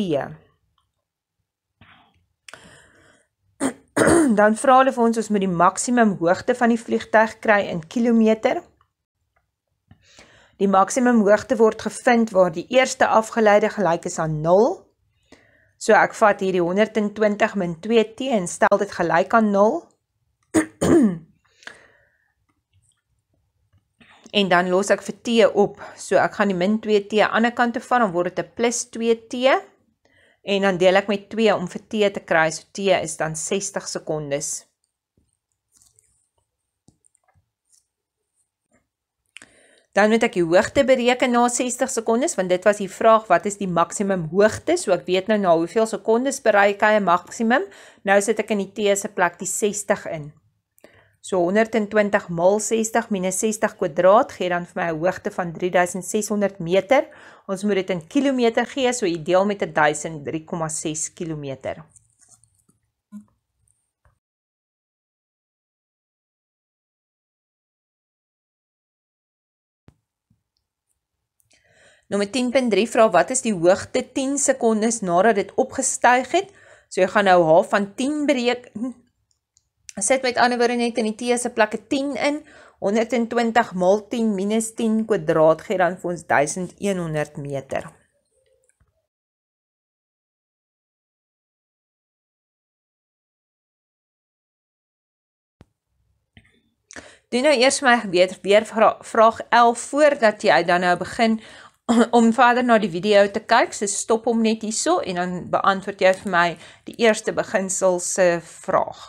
Dan vra hulle vir ons ons moet die maksimum hoogte van die vliegtuig kry in kilometer. Die maksimum hoogte word gevind waar die eerste afgeleide gelyk is aan 0. So ek vat hierdie 120 min 2t en stel dit gelyk aan 0. en dan los ek vir t op. So ek gaan die min 2t aan die ander kant toe van, dan word dit 'n plus 2t en dan deel ek met 2 om vir t te kry. So t is dan 60 sekondes. Dan moet ek die hoogte bereken na 60 sekondes want dit was die vraag wat is die maksimum hoogte? So ek weet nou na hoeveel sekondes bereik hy 'n maksimum. Nou sit ek in die T se plek die 60 in. So 120 mal 60 minus 60 kwadraat gee dan vir my 'n hoogte van 3600 meter. Ons moet dit in kilometer gee, so jy deel met 1000 3,6 kilometer. Nommer 10.3 vra wat is die hoogte 10 sekondes nadat dit opgestyg het? So jy gaan nou H van 10 bereken. Sit met ander woorde net in die T se plekke 10 in. 120 maal 10 minus 10 kwadraat gee dan vir ons 1100 meter. Doe nou eers my weer vraag 11 voordat jy dan nou begin om verder na die video te kyk, so stop hom net hierso en dan beantwoord jy vir my die eerste beginsel se vraag.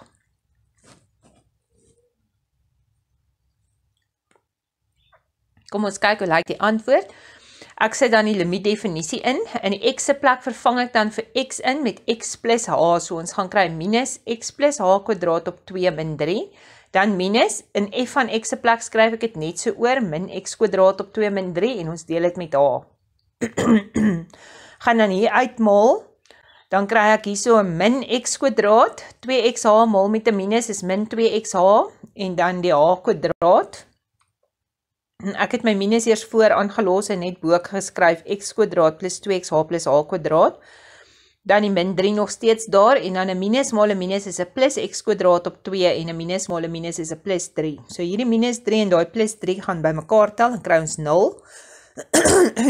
Kom ons kyk hoe lyk die antwoord. Ek sit dan die limiet definisie in. In die x se plek vervang ek dan vir x in met x + h, so ons gaan kry minus x + h kwadraat op 2 - 3 dan minus in f van x se plek skryf ek dit net so oor min x kwadraat op 2 min 3 en ons deel dit met h. gaan dan hier uitmaal. Dan kry ek hierso 'n min x kwadraat, 2xh maal met 'n minus is min 2xh en dan die h kwadraat. Ek het my minus eers voor aangelos en net bo geskryf x kwadraat + 2xh + h kwadraat. Dan die min 3 nog steeds daar en dan 'n minus maal 'n minus is 'n plus x kwadraat op 2 en 'n minus maal 'n minus is 'n plus 3. So hierdie minus 3 en daai plus 3 gaan bymekaar tel en kry ons 0.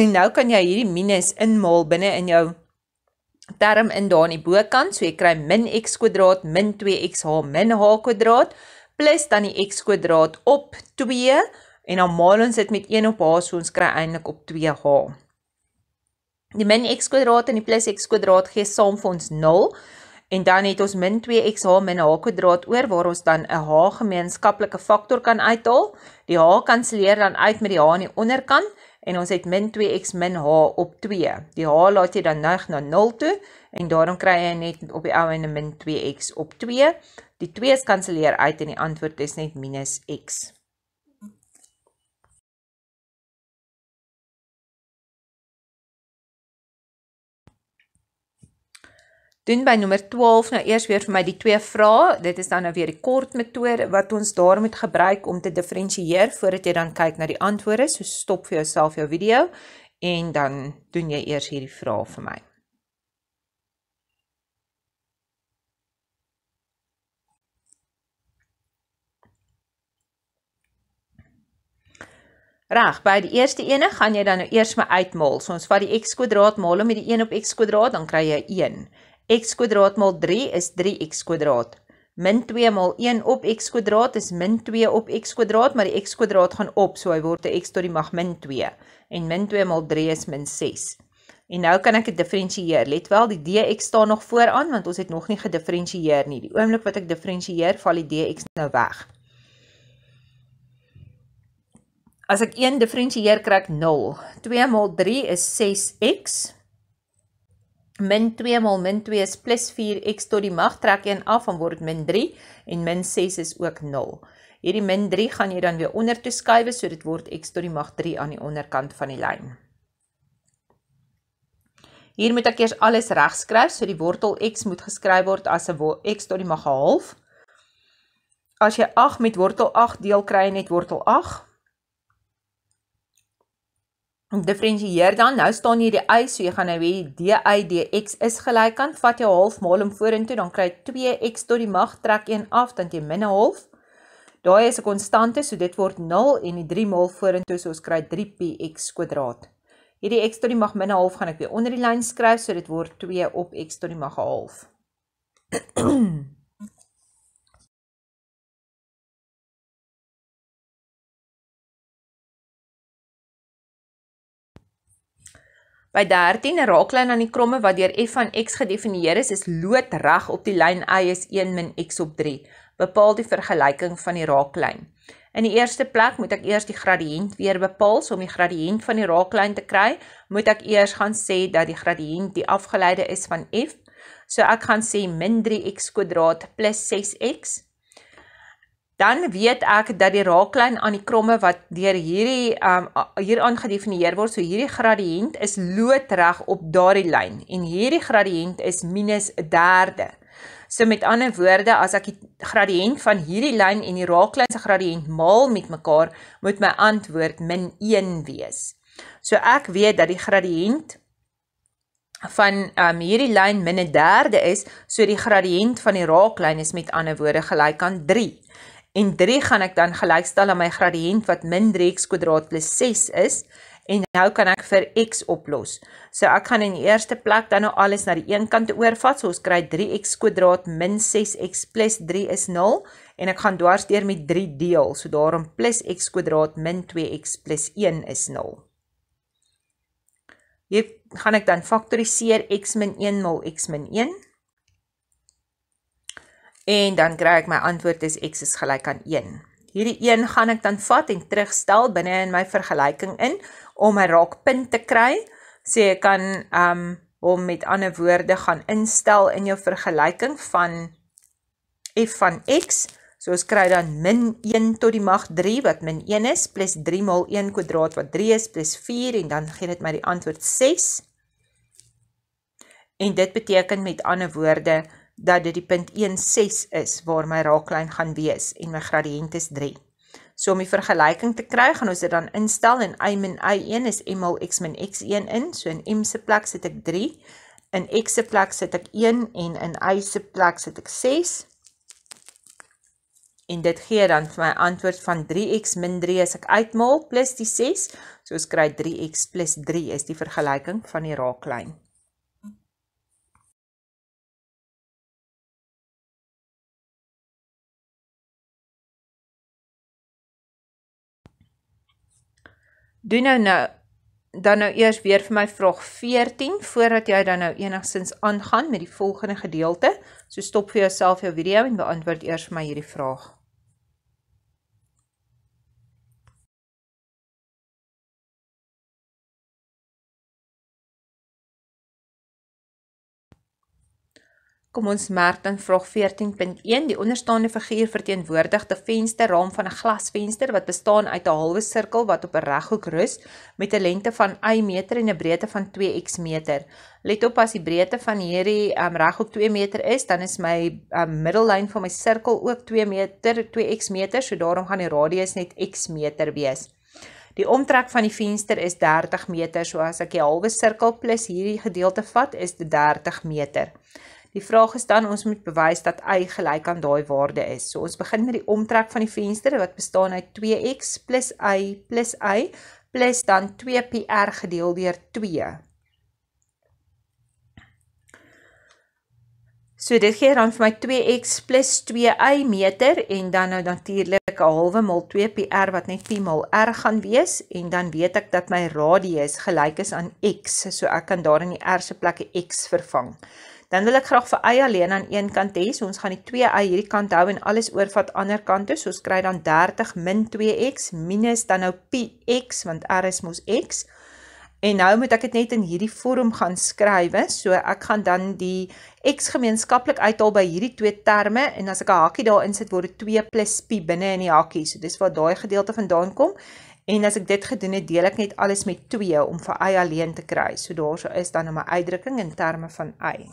en nou kan jy hierdie minus inmaal binne in jou term in daar aan die bokant. So jy kry min x kwadraat min 2xh min h kwadraat plus dan die x kwadraat op 2 en dan maal ons dit met 1 op h so ons kry eintlik op 2h. Die min x kwadraat en die plus x kwadraat gee saam vir ons 0 en dan het ons min 2xh min h kwadraat oor waar ons dan 'n h gemeenskaplike faktor kan uithaal. Die h kanselleer dan uit met die h aan die onderkant en ons het min 2x min h op 2. Die h laat jy dan neig na 0 toe en daarom kry jy net op die ou ende min 2x op 2. Die 2's kanselleer uit en die antwoord is net minus x. doen by nommer 12 nou eers weer vir my die twee vrae. Dit is dan nou weer die kort metode wat ons daar moet gebruik om te diferensieer voordat jy dan kyk na die antwoorde. So stop vir jouself jou video en dan doen jy eers hierdie vrae vir my. Reg, by die eerste ene gaan jy dan nou eers my uitmaal. So ons vat die x kwadraat maal hom met die 1 op x kwadraat, dan kry jy 1 x² maal 3 is 3x². Min 2 maal 1 op x² is min 2 op x², maar die x² gaan op, so hy word 'n x tot die mag min 2. En min 2 maal 3 is min 6. En nou kan ek dit diferensieer. Let wel, die dx staan nog vooraan want ons het nog nie gedifferensieer nie. Die oomblik wat ek diferensieer, val die dx nou weg. As ek 1 diferensieer, kry ek 0. 2 maal 3 is 6x min 2 maal min 2 is plus 4x tot die mag trek 1 af en word min 3 en min 6 is ook 0. Hierdie min 3 gaan jy dan weer onder toe skuif so dit word x tot die mag 3 aan die onderkant van die lyn. Hier moet ek eers alles regskryf, so die wortel x moet geskryf word as 'n x tot die mag 1/2. As jy 8 met wortel 8 deel kry en net wortel Differensieer dan. Nou staan hier die y, so jy gaan nou weer dy dx is gelyk aan vat jou half maal om vorentoe, dan kry jy 2x tot die mag trek 1 af, dan jy min 'n half. Daai is 'n konstante, so dit word 0 en die 3 maal vorentoe, so ons kry 3px². Hierdie x tot die mag min 'n half gaan ek weer onder die lyn skryf, so dit word 2 op x tot die mag 'n half. By 13 raak lyn aan die kromme wat deur f van x gedefinieer is, is loodreg op die lyn y is 1 x op 3. Bepaal die vergelyking van die raaklyn. In die eerste plek moet ek eers die gradiënt weer bepaal. So om die gradiënt van die raaklyn te kry, moet ek eers gaan sê dat die gradiënt die afgeleide is van f. So ek gaan sê -3x² + 6x dan weet ek dat die raaklyn aan die kromme wat deur hierdie um, ehm, hieraan gedefinieer word, so hierdie gradiënt is loodreg op daardie lyn en hierdie gradiënt is minus 'n derde. So met ander woorde, as ek die gradiënt van hierdie lyn en die raaklyn se gradiënt maal met mekaar, moet my antwoord -1 wees. So ek weet dat die gradiënt van um, hierdie lyn -1/3 is, so die gradiënt van die raaklyn is met ander woorde gelyk aan en 3 gaan ek dan gelykstel aan my gradiënt wat min 3x kwadraat plus 6 is en nou kan ek vir x oplos. So ek gaan in die eerste plek dan nou alles na die een kant oorvat. So ons kry 3x kwadraat min 6x plus 3 is 0 en ek gaan dwarsdeur met 3 deel. So daarom plus x kwadraat min 2x plus 1 is 0. Hier gaan ek dan faktoriseer x min 1 mal x min 1 en dan kry ek my antwoord is x is gelyk aan 1. Hierdie 1 gaan ek dan vat en terugstel binne in my vergelyking in om 'n raakpunt te kry. Sê so ek kan um hom met ander woorde gaan instel in jou vergelyking van f van x. So ons kry dan -1 tot die mag 3 wat -1 is plus 3 maal 1 kwadraat wat 3 is plus 4 en dan gee dit my die antwoord 6. En dit beteken met ander woorde dat dit die punt 1.6 is waar my raaklyn gaan wees en my gradiënt is 3. So om die vergelyking te kry, gaan ons dit dan instel en y min y1 is m al x min x1 in. So in m se plek sit ek 3, in x se plek sit ek 1 en in y se plek sit ek 6. En dit gee dan vir my antwoord van 3x min 3 as ek uitmaal plus die 6. So ons kry 3x + 3 is die vergelyking van die raaklyn. doen nou nou dan nou eers weer vir my vraag 14 voordat jy dan nou enigstens aangaan met die volgende gedeelte. So stop vir jouself jou video en beantwoord eers vir my hierdie vraag. Kom ons merk dan vraag 14.1 die onderstaande figuur verteenwoordig die vensterraam van 'n glasvenster wat bestaan uit 'n halwe sirkel wat op 'n reghoek rus met 'n lengte van y meter en 'n breedte van 2x meter. Let op as die breedte van hierdie um, reghoek 2 meter is, dan is my um, middellyn van my sirkel ook 2 meter, 2x meter, so daarom gaan die radius net x meter wees. Die omtrek van die venster is 30 meter, so as ek die halwe sirkel plus hierdie gedeelte vat, is dit 30 meter. Die vraag is dan ons moet bewys dat y gelyk aan daai waarde is. So ons begin met die omtrek van die venster wat bestaan uit 2x + y + y + dan 2πr gedeel deur 2. So dit gee dan vir my 2x + 2y meter en dan nou natuurlik 'n halwe mal 2πr wat net π mal r gaan wees en dan weet ek dat my radius gelyk is aan x so ek kan daar in die r se plek 'n x vervang. Dan wil ek graag vir eie alleen aan een kant hê, so ons gaan die 2e hierdie kant hou en alles oorvat ander kant toe. So ons kry dan 30 min 2x minus dan nou px want r is mos x. En nou moet ek dit net in hierdie vorm gaan skrywe. So ek gaan dan die x gemeenskaplik uithaal by hierdie twee terme en as ek 'n hakkie daarin sit word dit 2 plus p binne in die hakkie. So dis waar daai gedeelte vandaan kom. En as ek dit gedoen het, deel ek net alles met 2 om vir y alleen te kry. So daarso is dan nou my uitdrukking in terme van y.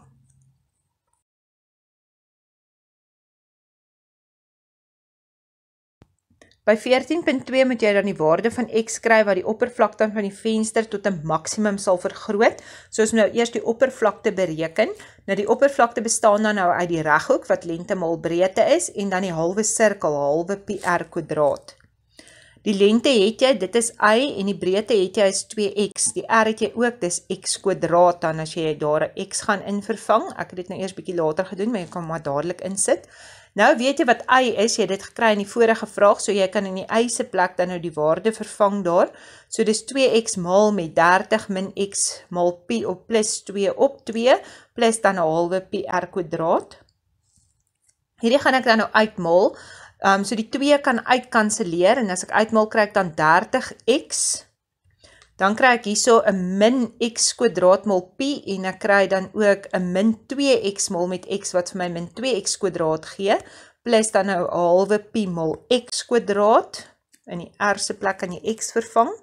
By 14.2 moet jy dan die waarde van x kry waar die oppervlakte van die venster tot 'n maksimum sal vergroot. So ons moet nou eers die oppervlakte bereken. Nou die oppervlakte bestaan dan nou uit die reghoek wat lengte maal breedte is en dan die halwe sirkel halwe PR kwadraat. Die lengte het jy, dit is y en die breedte het jy is 2x. Die r het jy ook, dis x kwadraat dan as jy daar 'n x gaan invervang. Ek het dit nou eers bietjie later gedoen, maar jy kan maar dadelik insit. Nou weet jy wat y is, jy het dit gekry in die vorige vraag, so jy kan in die y se plek dan nou die waarde vervang daar. So dis 2x maal met 30 min x maal p op plus 2 op 2 plus dan 'n halwe p r kwadraat. Hierdie gaan ek dan nou uitmaal. Ehm um, so die 2 kan uitkanselleer en as ek uitmaal kry ek dan 30x dan kry ek hierso 'n min x kwadraat mal pi en ek kry dan ook 'n min 2x mal met x wat vir my min 2x kwadraat gee plus dan nou 'n halwe pi mal x kwadraat in die r se plek aan die x vervang.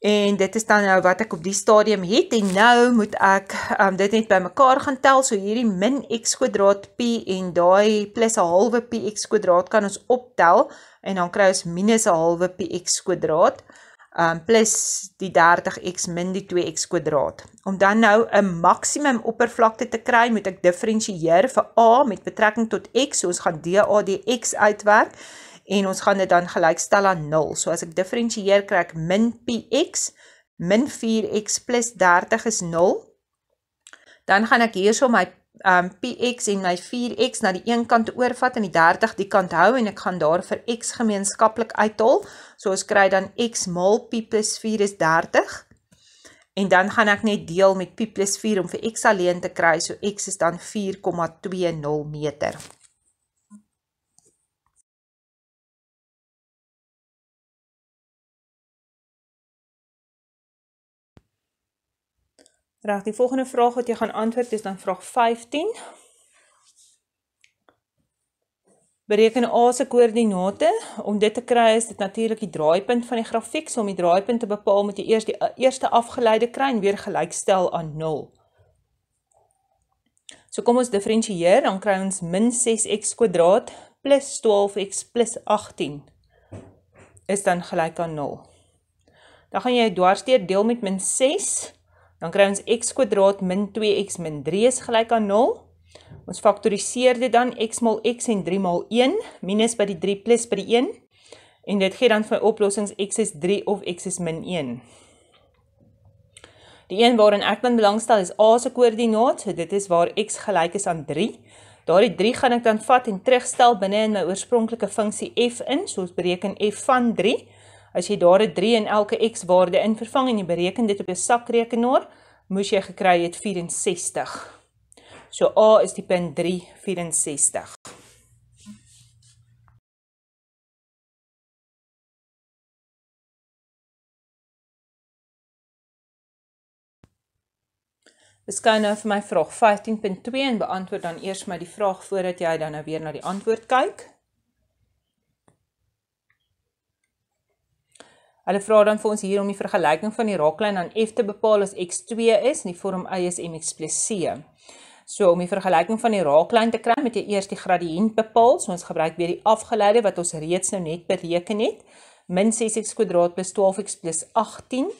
En dit is dan nou wat ek op die stadium het en nou moet ek um, dit net bymekaar gaan tel. So hierdie min x kwadraat pi en daai plus 'n halwe pi x kwadraat kan ons optel en dan kry ons minus 'n halwe pi x kwadraat um plus die 30x min die 2x kwadraat. Om dan nou 'n maksimum oppervlakte te kry, moet ek diferensieer vir a met betrekking tot x. So ons gaan da dx uitwerk en ons gaan dit dan gelijkstel aan 0. So as ek differentieer, krijg ek min px, min 4x plus 30 is 0. Dan gaan ek hier so my um, px en my 4x na die 1 kant oorvat en die 30 die kant hou en ek gaan daar vir x gemeenskapelik uithol. So ons krijg dan x mol pi plus 4 is 30. En dan gaan ek net deel met pi plus 4 om vir x alleen te kry, so x is dan 4,20 meter. Reg, die volgende vraag wat jy gaan antwoord is dan vraag 15. Bereken A se koördinate. Om dit te kry is dit natuurlik die draaipunt van die grafiek. So om die draaipunt te bepaal moet jy eers die eerste afgeleide kry en weer gelykstel aan 0. So kom ons diferensieer, dan kry ons -6x² + 12x + 18 is dan gelyk aan 0. Dan gaan jy dwarsteer deel met -6 dan kry ons x² - 2x - 3 is gelyk aan 0. Ons faktoriseer dit dan x maal x en 3 maal 1 minus by die 3 plus by die 1 en dit gee dan vir oplossings x is 3 of x is - 1. Die een waarin ek dan belangstel is a se koördinaat, so dit is waar x gelyk is aan 3. Daardie 3 gaan ek dan vat en terugstel binne in my oorspronklike funksie f in, so ons bereken f van As jy daar 'n 3 in elke x waarde in vervang en jy bereken dit op 'n sakrekenaar, moes jy gekry het 64. So A is die punt 3 64. Skou nou vir my vraag 15.2 en beantwoord dan eers maar die vraag voordat jy dan nou weer na die antwoord kyk. Hulle vra dan vir ons hier om die vergelyking van die raaklyn aan F te bepaal as x2 is in die vorm y is mx + c. So om die vergelyking van die raaklyn te kry, moet jy eers die gradiënt bepaal. So ons gebruik weer die afgeleide wat ons reeds nou net bereken het. -6x² + 12x + 18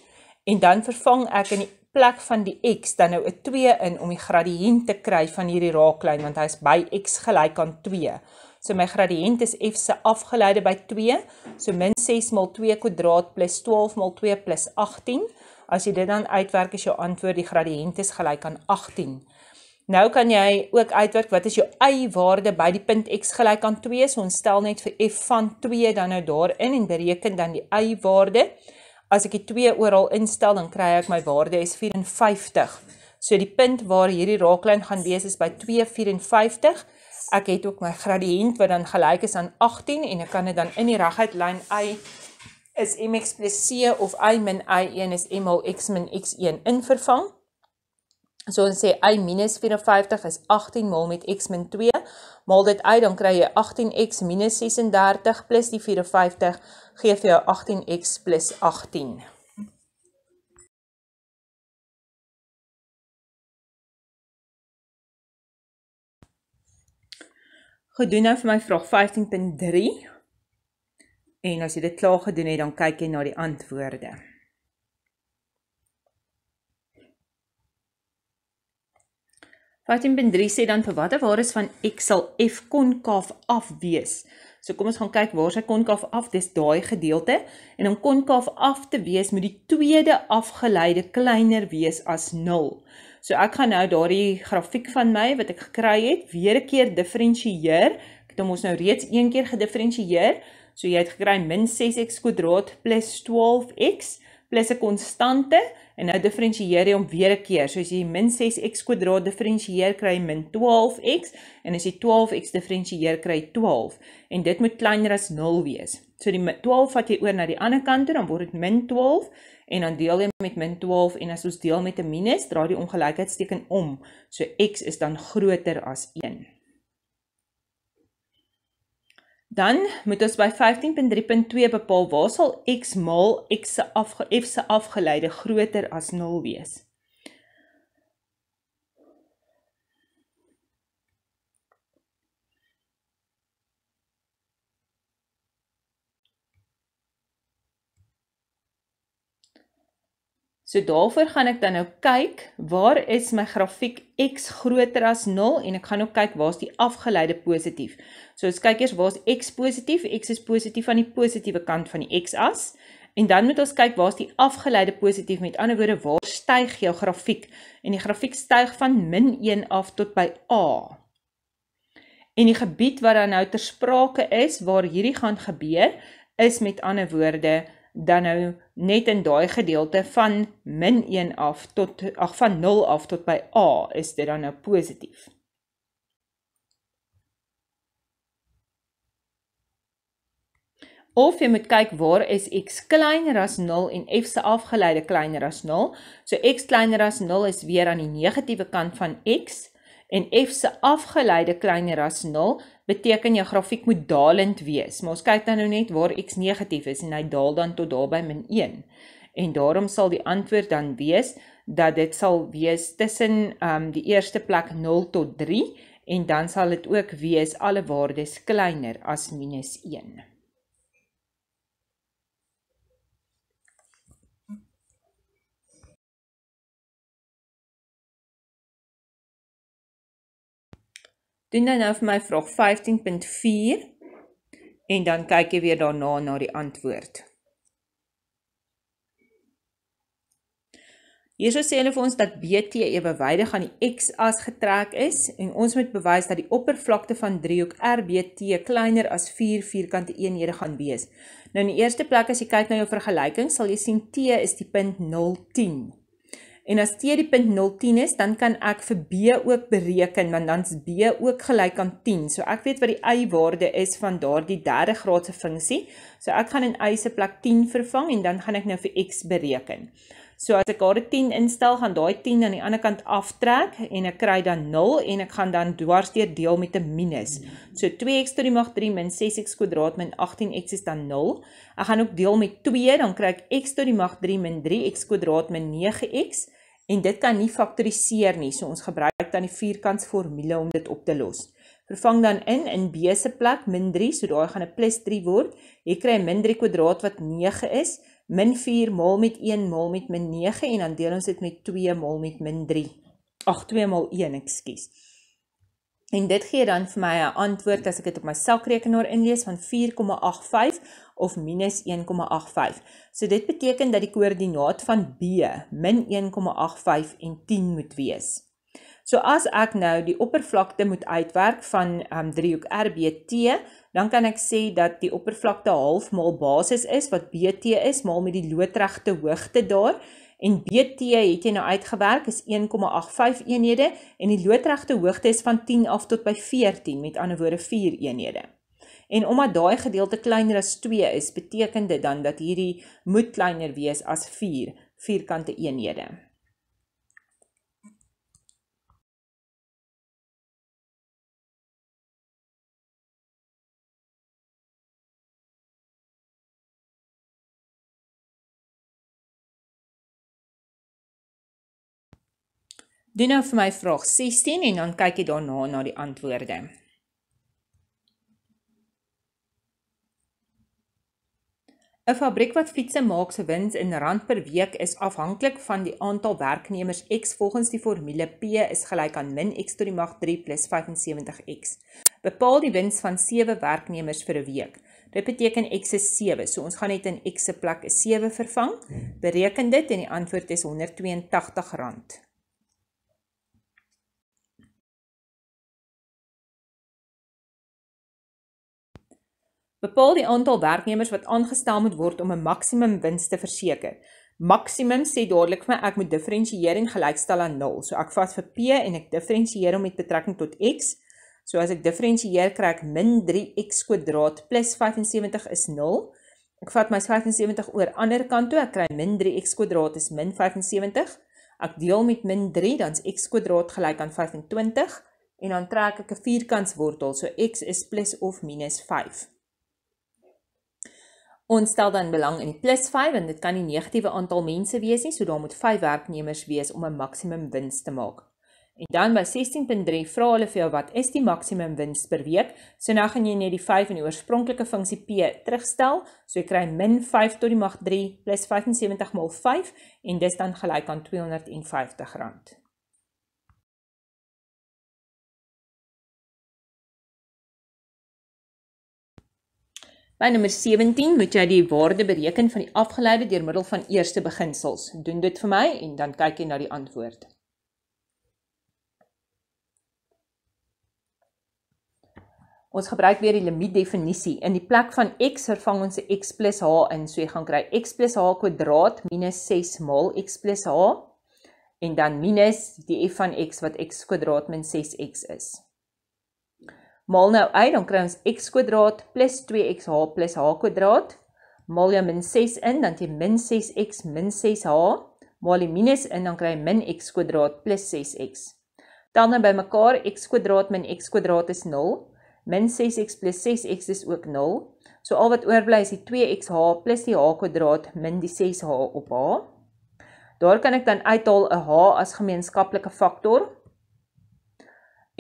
en dan vervang ek in die plek van die x dan nou 'n 2 in om die gradiënt te kry van hierdie raaklyn want hy is by x gelyk aan 2. So my gradiënt is f se afgeleide by 2. So min 6 mal 2 kwadraat plus 12 mal 2 plus 18. As jy dit dan uitwerk is jou antwoord die gradiënt is gelyk aan 18. Nou kan jy ook uitwerk wat is jou y waarde by die punt x gelyk aan 2. So ons stel net vir f van 2 dan nou daarin en bereken dan die y waarde. As ek die 2 oral instel, dan kry ek my waarde is 54. So die punt waar hierdie raaklyn gaan wees is by 254. Ek het ook my gradiënt wat dan gelyk is aan 18 en ek kan dit dan in die reguit lyn y is mx + c of y - y1 is mx - x1 in vervang. So ons sê y - 54 is 18 maal met x - 2. Maal dit uit dan kry jy 18x - 36 + die 54 gee vir jou 18x + 18. gedoen nou vir my vraag 15.3. En as jy dit klaar gedoen het, dan kyk jy na die antwoorde. Fatimbin 3 sê dan vir watter waarde van x sal f konkaaf af wees. So kom ons gaan kyk waar sy konkaaf af, dis daai gedeelte en om konkaaf af te wees, moet die tweede afgeleide kleiner wees as So ek gaan nou daardie grafiek van my wat ek gekry het, weer 'n keer diferensieer. Ek het hom ons nou reeds een keer gedifferensieer. So jy het gekry -6x² + 12x + 'n konstante en nou diferensieer jy hom weer 'n keer. So as jy -6x² diferensieer kry jy -12x en as jy 12x diferensieer kry jy 12 en dit moet kleiner as 0 wees. So die 12 vat jy oor na die ander kant toe dan word dit -12 en dan deel jy met min 12 en as ons deel met 'n minus, draai die ongelykheidsteken om. So x is dan groter as 1. Dan moet ons by 15.3.2 bepaal waar sal x maal x se afge f se afgeleide groter as 0 wees. So daarvoor gaan ek dan nou kyk waar is my grafiek x groter as 0 en ek gaan ook kyk waar is die afgeleide positief. So ons kyk eers waar is x positief? X is positief aan die positiewe kant van die x-as. En dan moet ons kyk waar is die afgeleide positief? Met ander woorde, waar styg jou grafiek? En die grafiek styg van -1 af tot by A. En die gebied wat dan nou ter sprake is waar hierdie gaan gebeur, is met ander woorde dan nou net in daai gedeelte van min 1 af tot ag van 0 af tot by A is dit dan nou positief. Of jy moet kyk waar is x kleiner as 0 en f se afgeleide kleiner as 0. So x kleiner as 0 is weer aan die negatiewe kant van x en f se afgeleide kleiner as 0 beteken jou grafiek moet dalend wees. Maar ons kyk dan nou net waar x negatief is en hy daal dan tot daarby -1. En daarom sal die antwoord dan wees dat dit sal wees tussen um die eerste plek 0 tot 3 en dan sal dit ook wees alle waardes kleiner as -1. Doen dan nou vir my vraag 15.4 en dan kyk jy weer daarna na die antwoord. Hierso sê hulle vir ons dat BT ewewydig aan die x-as getrek is en ons moet bewys dat die oppervlakte van driehoek RBT kleiner as 4 vierkante eenhede gaan wees. Nou in die eerste plek as jy kyk na jou vergelyking, sal jy sien T is die punt 0 10. En as T die punt 0 10 is, dan kan ek vir B ook bereken want dan's B ook gelyk aan 10. So ek weet wat die y waarde is van daardie derde graadse funksie. So ek gaan in y se plek 10 vervang en dan gaan ek nou vir x bereken. So as ek haar 10 instel, gaan daai 10 aan die ander kant aftrek en ek kry dan 0 en ek gaan dan dwarsteer deel met 'n minus. So 2x tot die mag 3 min 6x kwadraat min 18x is dan 0. Ek gaan ook deel met 2, dan kry ek x tot die mag 3 min 3x kwadraat min 9x en dit kan nie faktoriseer nie. So ons gebruik dan die vierkantsformule om dit op te los. Vervang dan in in b se plek -3, so daai gaan 'n +3 word. Jy kry -3 kwadraat wat 9 is min 4 maal met 1 maal met min 9 en dan deel ons dit met 2 maal met min 3. Ag, 2 maal 1, ekskuus. En dit gee dan vir my 'n antwoord as ek dit op my selfrekenaar inlees van 4,85 of minus 1,85. So dit beteken dat die koördinaat van B -1,85 en 10 moet wees. So as ek nou die oppervlakte moet uitwerk van um, driehoek RBT, dan kan ek sê dat die oppervlakte half maal basis is wat BT is maal met die loodregte hoogte daar en BT het jy nou uitgewerk is 1,85 eenhede en die loodregte hoogte is van 10 af tot by 14 met ander woorde 4 eenhede. En omdat daai gedeelte kleiner as 2 is, beteken dit dan dat hierdie moet kleiner wees as 4 vierkante eenhede. Doen nou vir my vraag 16 en dan kyk jy daarna na die antwoorde. Die fabriek wat fietses maak se wins in rand per week is afhanklik van die aantal werknemers x volgens die formule P is gelyk aan min x tot die mag 3 plus 75x. Bepaal die wins van 7 werknemers vir 'n week. Dit beteken x is 7, so ons gaan net in x se plek 'n 7 vervang. Bereken dit en die antwoord is R182. Bepaal die aantal werknemers wat aangestel moet word om 'n maksimum wins te verseker. Maksimum sê dadelik vir my ek moet diferensiering gelykstel aan 0. So ek vat vir P en ek diferensieer hom met betrekking tot X. So as ek diferensieer kry ek min 3x² + 75 is 0. Ek vat my 75 oor ander kant toe, ek kry min 3x² is min 75. Ek deel met min 3, dan's x² gelyk aan 25 en dan trek ek 'n vierkantswortel, so x is plus of minus 5. Ons stel dan belang in die plus 5 en dit kan nie negatiewe aantal mense wees nie, so daar moet 5 werknemers wees om 'n maksimum wins te maak. En dan by 16.3 vra hulle vir jou wat is die maksimum wins per week? So nou gaan jy net die 5 in die oorspronklike funksie P terugstel, so jy kry min 5 tot die mag 3 plus 75 maal 5 en dis dan gelyk aan R250. By nommer 17 moet jy die waarde bereken van die afgeleide deur middel van eerste beginsels. Doen dit vir my en dan kyk jy na die antwoord. Ons gebruik weer die limietdefinisie. In die plek van x vervang ons x + h in, so jy gaan kry x + h kwadraat - 6 maal x + h en dan minus die f van x wat x kwadraat - 6x is maal nou uit, dan kry ons x kwadraat plus 2xh plus h kwadraat, maal jou min 6 in, dan die min 6x min 6h, maal die minus in, dan kry min x kwadraat plus 6x. Tal nou by mekaar, x kwadraat min x kwadraat is 0, min 6x plus 6x is ook 0, so al wat oorblij is die 2xh plus die h kwadraat min die 6h op h. Daar kan ek dan uithaal een h as gemeenskapelike faktor,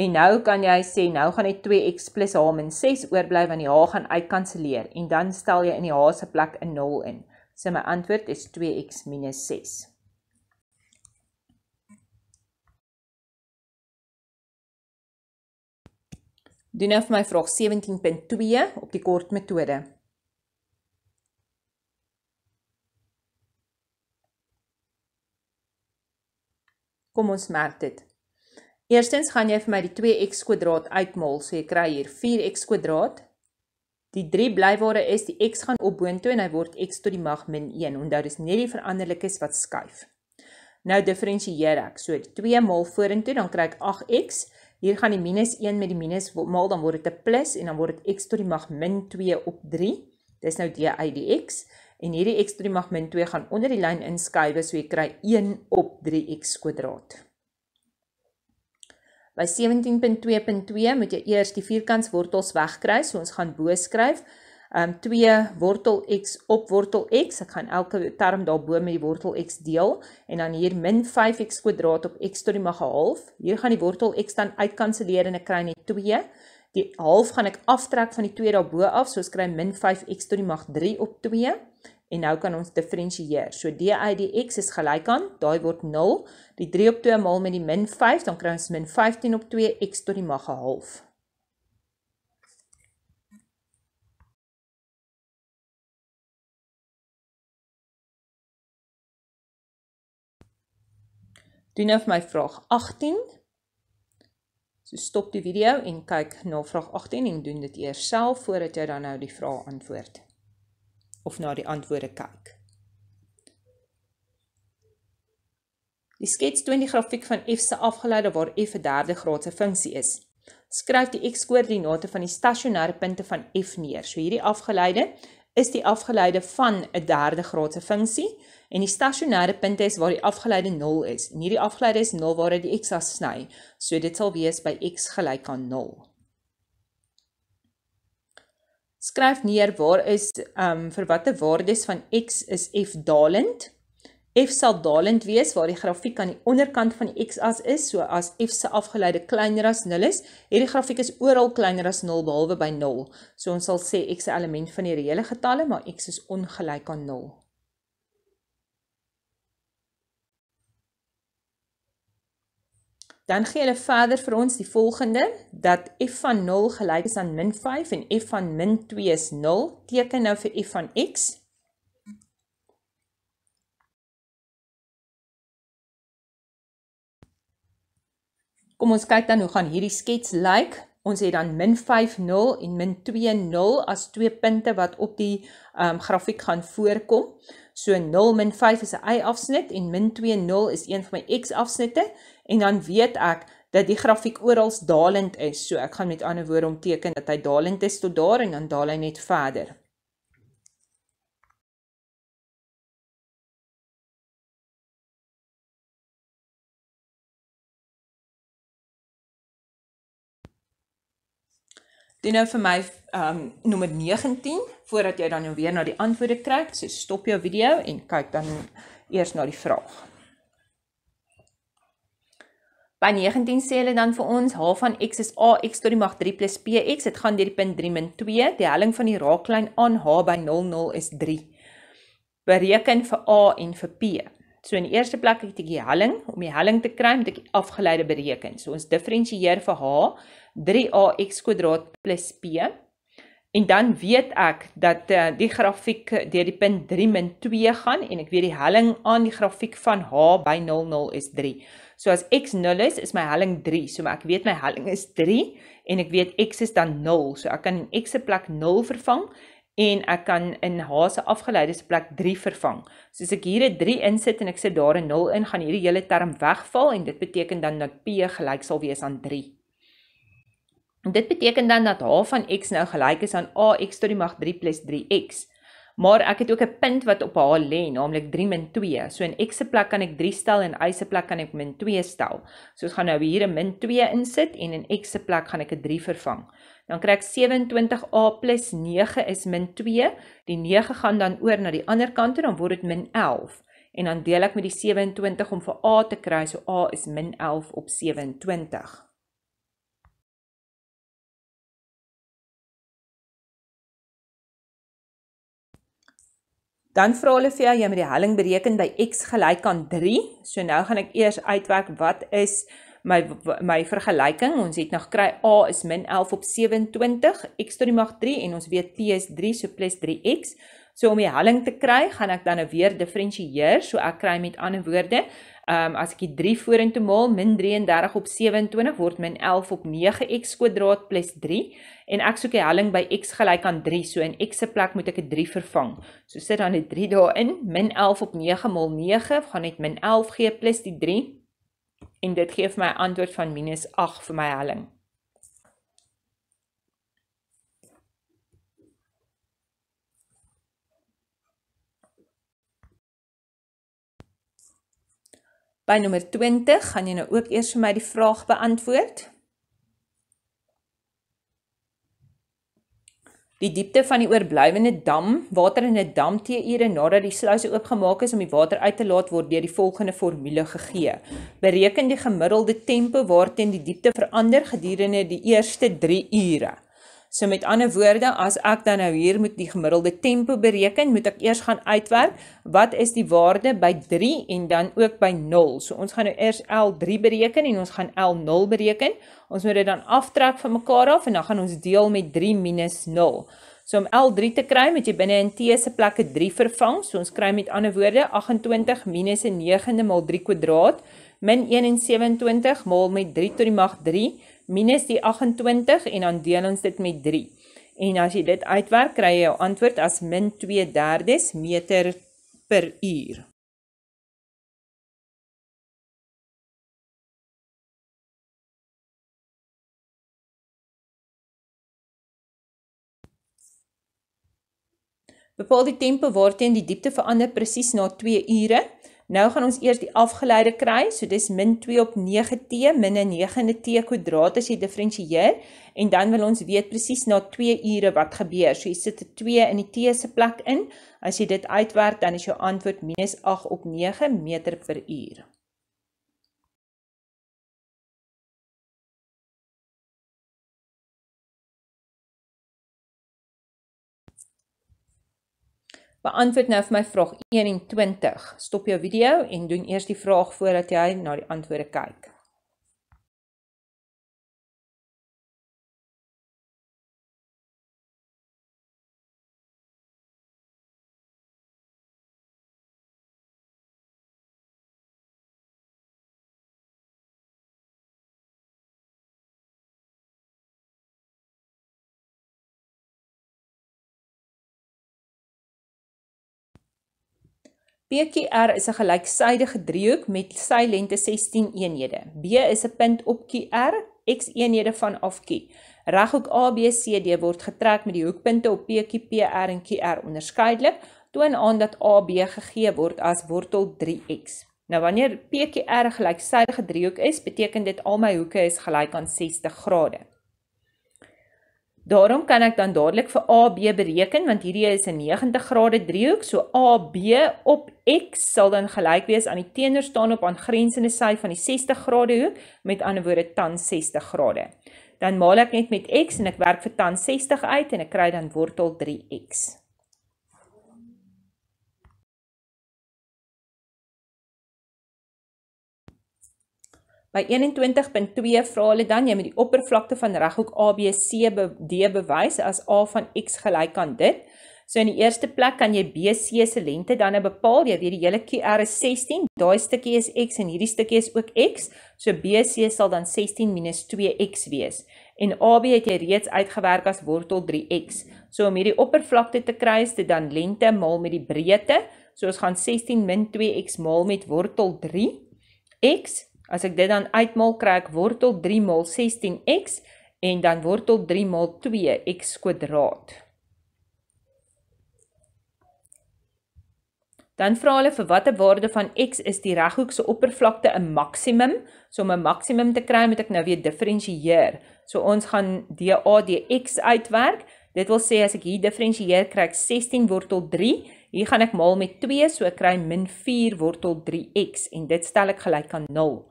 En nou kan jy sê nou gaan hy 2x plus h min 6 oorbly want die h gaan uitkanselleer en dan stel jy in die h se plek 'n 0 in. So my antwoord is 2x minus 6. Doen nou vir my vraag 17.2 op die kort metode. Kom ons merk dit. Eerstens gaan jy vir my die 2x kwadraat uitmaal, so jy kry hier 4x kwadraat. Die 3 blywaarde is die x gaan op boontoe en hy word x tot die mag min 1. Onthou dis net die veranderlikes wat skuif. Nou diferensieer ek. So 2 maal vorentoe dan kry ek 8x. Hier gaan die minus 1 met die minus maal dan word dit 'n plus en dan word dit x tot die mag min 2 op 3. Dis nou d uit die x en hierdie x tot die mag min 2 gaan onder die lyn inskuif, so jy kry 1 op 3x kwadraat. By 17.2.2 moet jy eers die vierkantswortels wegkry, so ons gaan bo skryf. Um ehm, 2 wortel x op wortel x. Ek gaan elke term daarbo met die wortel x deel en dan hier -5x² op x tot die mag 1/2. Hier gaan die wortel x dan uitkanselleer en ek kry net 2. Die 1/2 gaan ek aftrek van die 2 daarbo af, so ek kry -5x tot die mag 3 op 2 en nou kan ons diferensieer. So d uit dx is gelyk aan, daai word 0, die 3 op 2 maal met die min 5, dan kry ons min 15 op 2 x tot die mag 1/2. Doen of nou my vraag 18. So stop die video en kyk na vraag 18 en doen dit eers self voordat jy dan nou die vraag antwoord of na die antwoorde kyk. Die skets toon die grafiek van F se afgeleide waar F 'n derde graadse funksie is. Skryf die x-koördinate van die stasionêre punte van F neer. So hierdie afgeleide is die afgeleide van 'n derde graadse funksie en die stasionêre punte is waar die afgeleide 0 is. En hierdie afgeleide is 0 waar dit die x-as sny. So dit sal wees by x gelyk aan 0 skryf neer waar is ehm um, vir watter waardes van x is f dalend. F sal dalend wees waar die grafiek aan die onderkant van die x-as is, so as f se afgeleide kleiner as 0 is, hierdie grafiek is oral kleiner as 0 behalwe by 0. So ons sal sê x se element van die reële getalle, maar x is ongelyk aan 0. Dan gee hulle verder vir ons die volgende dat f van 0 gelyk is aan min 5 en f van min 2 is 0. Teken nou vir f van x. Kom ons kyk dan hoe gaan hierdie skets lyk. Like. Ons het dan min 5, 0 en min 2, 0 as twee punte wat op die um, grafiek gaan voorkom. So 0 min 5 is 'n y-afsnit en min 2 0 is een van my x-afsnitte en dan weet ek dat die grafiek oral dalend is. So ek gaan met ander woorde omteken dat hy dalend is tot daar en dan daal hy net verder. Doen nou vir my ehm um, nommer 19 voordat jy dan nou weer na die antwoorde kyk. So stop jou video en kyk dan eers na die vraag. By 19 sê hulle dan vir ons h van x is ax tot die mag 3 plus px. Dit gaan deur die punt 3 min 2. Die helling van die raaklyn aan h by 0 0 is 3. Bereken vir a en vir p. So in die eerste plek het ek die helling. Om die helling te kry, moet ek afgeleide bereken. So ons diferensieer vir h 3ax² + b. En dan weet ek dat uh, die grafiek deur die punt 3 min 2 gaan en ek weet die helling aan die grafiek van h by 0 0 is 3. So as x 0 is, is my helling 3. So maar ek weet my helling is 3 en ek weet x is dan 0. So ek kan in x se plek 0 vervang en ek kan in h se afgeleide se plek 3 vervang. So as ek hier 'n 3 insit en ek sit daar 'n 0 in, gaan hierdie hele term wegval en dit beteken dan dat p gelyk sal wees aan 3. Dit beteken dan dat h van x nou gelyk is aan ax tot die mag 3 plus 3x. Maar ek het ook 'n punt wat op h lê, naamlik 3 min 2. So in x se plek kan ek 3 stel en y se plek kan ek min 2 stel. So ons gaan nou hier 'n min 2 insit en in x se plek gaan ek 'n 3 vervang. Dan kry ek 27a plus 9 is min 2. Die 9 gaan dan oor na die ander kant en dan word dit min 11. En dan deel ek met die 27 om vir a te kry, so a is -11 op Dan vra hulle vir jou jy moet die helling bereken by x gelyk aan 3. So nou gaan ek eers uitwerk wat is my my vergelyking. Ons het nog kry a is -11 op 27, x tot die mag 3 en ons weet t is 3 so +3x. So om die helling te kry, gaan ek dan nou weer diferensieer. So ek kry met ander woorde, Ehm um, as ek die 3 vorentoe maal -33 op 27 word -11 op 9x² + 3 en ek soek die helling by x gelyk aan 3, so in x se plek moet ek 'n 3 vervang. So sit dan die 3 daarin, -11 op 9 maal 9 gaan net -11 gee + die 3 en dit gee vir my 'n antwoord van -8 vir my helling. By nommer 20 gaan jy nou ook eers vir my die vraag beantwoord. Die diepte van die oorblywende dam, water in 'n dam te ure nadat die sluise oopgemaak is om die water uit te laat word deur die volgende formule gegee. Bereken die gemiddelde tempo waarteen die diepte verander gedurende die eerste 3 ure. So met ander woorde, as ek dan nou hier moet die gemiddelde tempo bereken, moet ek eers gaan uitwerk wat is die waarde by 3 en dan ook by 0. So ons gaan nou eers L3 bereken en ons gaan L0 bereken. Ons moet dit dan aftrek van mekaar af en dan gaan ons deel met 3 minus 0. So om L3 te kry, moet jy binne in T se plekke 3 vervang. So ons kry met ander woorde 28 minus 'n 9de maal 3 kwadraat min 21 maal met 3 tot die mag minus die 28 en dan deel ons dit met 3. En as jy dit uitwerk, kry jy jou antwoord as min 2 derdes meter per uur. Bepaal die tempo waarteen die diepte verander presies na 2 ure. Nou gaan ons eers die afgeleide kry, so dis min 2 op 9t min 9t kwadraat as jy differensieer en dan wil ons weet presies na 2 ure wat gebeur. So jy sit 'n er 2 in die t se plek in. As jy dit uitwerk, dan is jou antwoord -8 op 9 meter per uur. Beantwoord nou vir my vraag 21. Stop jou video en doen eers die vraag voordat jy na die antwoorde kyk. PQR is 'n gelyksydige driehoek met sy lengte 16 eenhede. B is 'n punt op QR, X eenhede van af Q. Reghoek ABCD word getrek met die hoekpunte op PQ, PR en QR onderskeidelik. Toon aan dat AB gegee word as wortel 3x. Nou wanneer PQR 'n gelyksydige driehoek is, beteken dit al my hoeke is gelyk aan 60 grade. Daarom kan ek dan dadelik vir AB bereken want hierdie is 'n 90 grade driehoek, so AB op x sal dan gelyk wees aan die teenoorstaande op aangrensende sy van die 60 grade hoek, met ander woorde tan 60 grade. Dan maal ek net met x en ek werk vir tan 60 uit en ek kry dan wortel 3x. By 21.2 vraag hulle dan, jy moet die oppervlakte van reghoek ABC be, D bewys as A van X gelijk aan dit. So in die eerste plek kan jy BC se lente dan nou bepaal, jy weet die hele QR is 16, daai stikkie is X en hierdie stikkie is ook X, so BC sal dan 16 minus 2X wees. En AB het jy reeds uitgewerk as wortel 3X. So om hierdie oppervlakte te kry is dit dan lente maal met die breedte, so ons gaan 16 min 2X maal met wortel 3X, As ek dit dan uitmaal kry ek wortel 3 maal 16x en dan wortel 3 maal 2x kwadraat. Dan vra hulle vir watter waarde van x is die reghoekse oppervlakte 'n maksimum? So om 'n maksimum te kry, moet ek nou weer diferensieer. So ons gaan dA dx uitwerk. Dit wil sê as ek hier diferensieer, kry ek 16 wortel 3. Hier gaan ek maal met 2, so ek kry -4 wortel 3x en dit stel ek gelyk aan 0.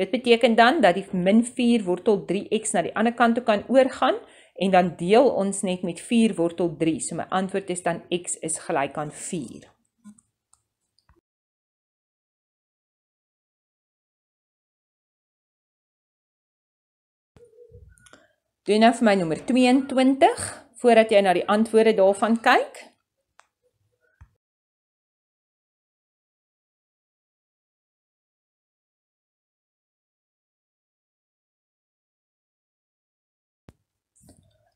Dit beteken dan dat die min 4 wortel 3x na die ander kant toe kan oorgaan en dan deel ons net met 4 wortel 3. So my antwoord is dan x is gelyk aan 4. Doe nou vir my nommer 22 voordat jy na die antwoorde daarvan kyk.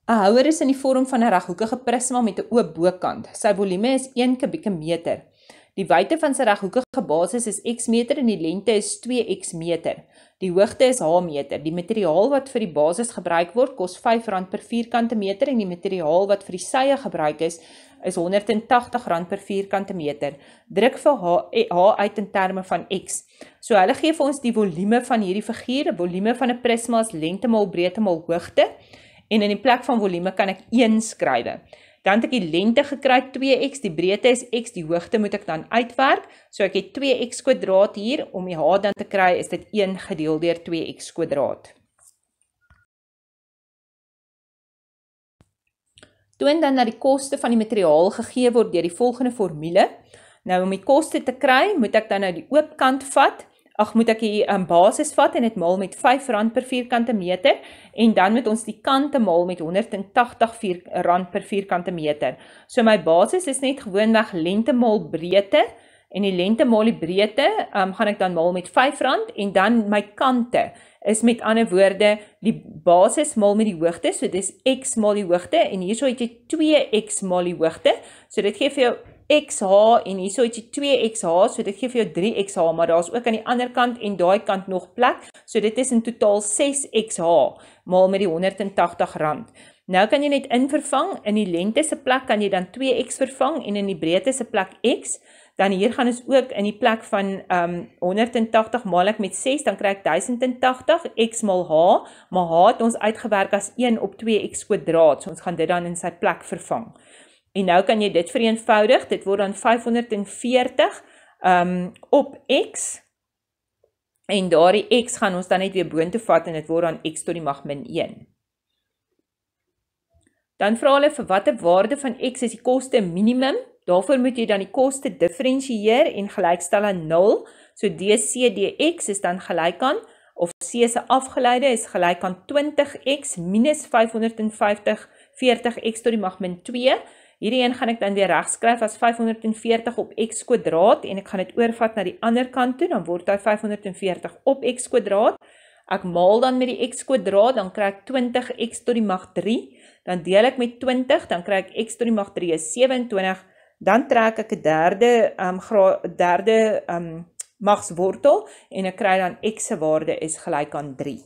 'n Houer is in die vorm van 'n reghoekige prisma met 'n oop bokant. Sy volume is 1 kubieke meter. Die wyte van sy reghoekige basis is x meter en die lengte is 2x meter. Die hoogte is h meter. Die materiaal wat vir die basis gebruik word kos R5 per vierkante meter en die materiaal wat vir die sye gebruik is is R180 per vierkante meter. Druk vir h, eh, h uit in terme van x. So hulle gee vir ons die volume van hierdie figuur, die volume van 'n prisma is lengte maal breedte maal hoogte en in die plek van volume kan ek 1 skrywe. Dan het ek die lengte gekry 2x, die breedte is x, die hoogte moet ek dan uitwerk. So ek het 2x kwadraat hier om die h dan te kry is dit 1 gedeel deur 2x kwadraat. Toon dan dat die koste van die materiaal gegee word deur die volgende formule. Nou om die koste te kry, moet ek dan nou die oopkant vat ag moet ek hier 'n ehm, basis vat en dit maal met R5 per vierkante meter en dan moet ons die kante maal met R180 per vierkante meter. So my basis is net gewoonweg lengte maal breedte en die lengte maal die breedte, ehm um, gaan ek dan maal met R5 en dan my kante is met ander woorde die basis maal met die hoogte, so dis x maal die hoogte en hierso het jy 2x maal die hoogte. So dit gee vir jou XH en hierso het jy 2XH, so dit gee vir jou 3XH, maar daar's ook aan die ander kant en daai kant nog plek. So dit is in totaal 6XH maal met die R180. Nou kan jy net invervang in die lengte se plek kan jy dan 2x vervang en in die breedte se plek x. Dan hier gaan ons ook in die plek van um ehm, 180 maal ek met 6 dan kry ek 1080 x maal h, maar h het ons uitgewerk as 1 op 2x kwadraat. So ons gaan dit dan in sy plek vervang. En nou kan jy dit vereenvoudig. Dit word dan 540 um ehm, op x en daardie x gaan ons dan net weer boontoe vat en dit word dan x tot die mag min 1. Dan vra hulle vir watter waarde van x is die koste minimum? Daarvoor moet jy dan die koste diferensieer en gelykstel aan 0. So dc dx is dan gelyk aan of c se afgeleide is gelyk aan 20x minus 550 40x tot die mag min Hierdie een gaan ek dan weer regskryf as 540 op x kwadraat en ek gaan dit oorvat na die ander kant toe, dan word hy 540 op x kwadraat. Ek maal dan met die x kwadraat, dan kry ek 20x tot die mag 3, dan deel ek met 20, dan kry ek x tot die mag 3 is 27, dan trek ek 'n derde ehm um, derde ehm um, magswortel en ek kry dan x se waarde is gelyk aan 3.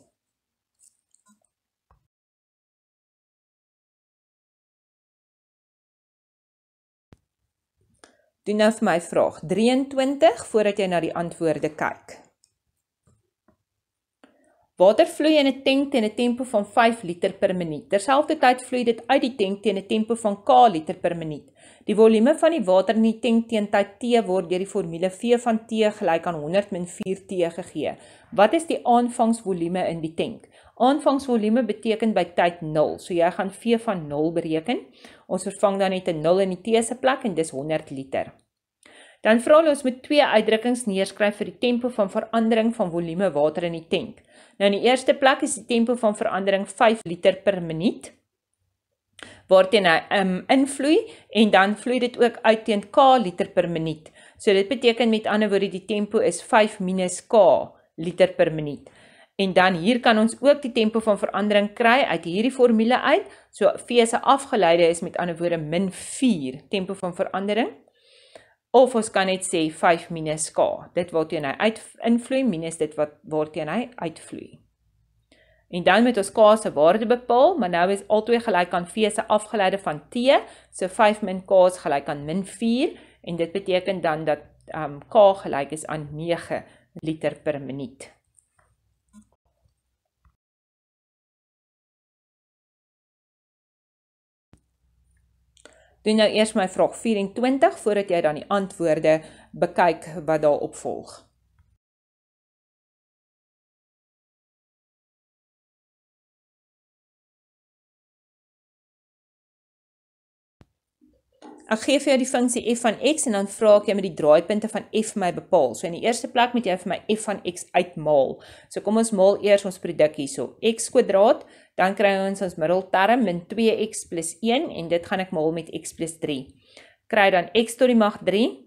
Doen nou vir my vraag 23 voordat jy na die antwoorde kyk. Water vloei in 'n tank teen 'n tempo van 5 liter per minuut. Terselfdertyd vloei dit uit die tank teen 'n tempo van k liter per minuut. Die volume van die water in die tank teen tyd T word deur die formule V van T gelyk aan 100 4T gegee. Wat is die aanvangsvolume in die tank? Aanvangsvolume beteken by tyd 0, so jy gaan V van 0 bereken. Ons vervang dan net 'n 0 in die T se plek en dis 100 liter. Dan vra hulle ons moet twee uitdrukkings neerskryf vir die tempo van verandering van volume water in die tank. Nou in die eerste plek is die tempo van verandering 5 liter per minuut waarteen hy um, invloei en dan vloei dit ook uit teen k liter per minuut. So dit beteken met ander woorde die tempo is 5 minus k liter per minuut. En dan hier kan ons ook die tempo van verandering kry uit hierdie formule uit. So V se afgeleide is met ander woorde min 4 tempo van verandering. Of ons kan net sê 5 minus k. Dit waarteen hy uit invloei minus dit wat waarteen hy uitvloei. En dan moet ons K se waarde bepaal, maar nou is albei gelyk aan V se afgeleide van T, so 5 min K is gelyk aan min 4 en dit beteken dan dat um, K gelyk is aan 9 liter per minuut. Doen nou eers my vraag 24 voordat jy dan die antwoorde bekyk wat daarop volg. ek gee vir jou die funksie f van x en dan vra ek jou met die draaipunte van f vir my bepaal. So in die eerste plek moet jy vir my f van x uitmaal. So kom ons maal eers ons produk hierso. x kwadraat, dan kry ons ons middelterm min 2x + 1 en dit gaan ek maal met x + 3. Kry dan x tot die mag 3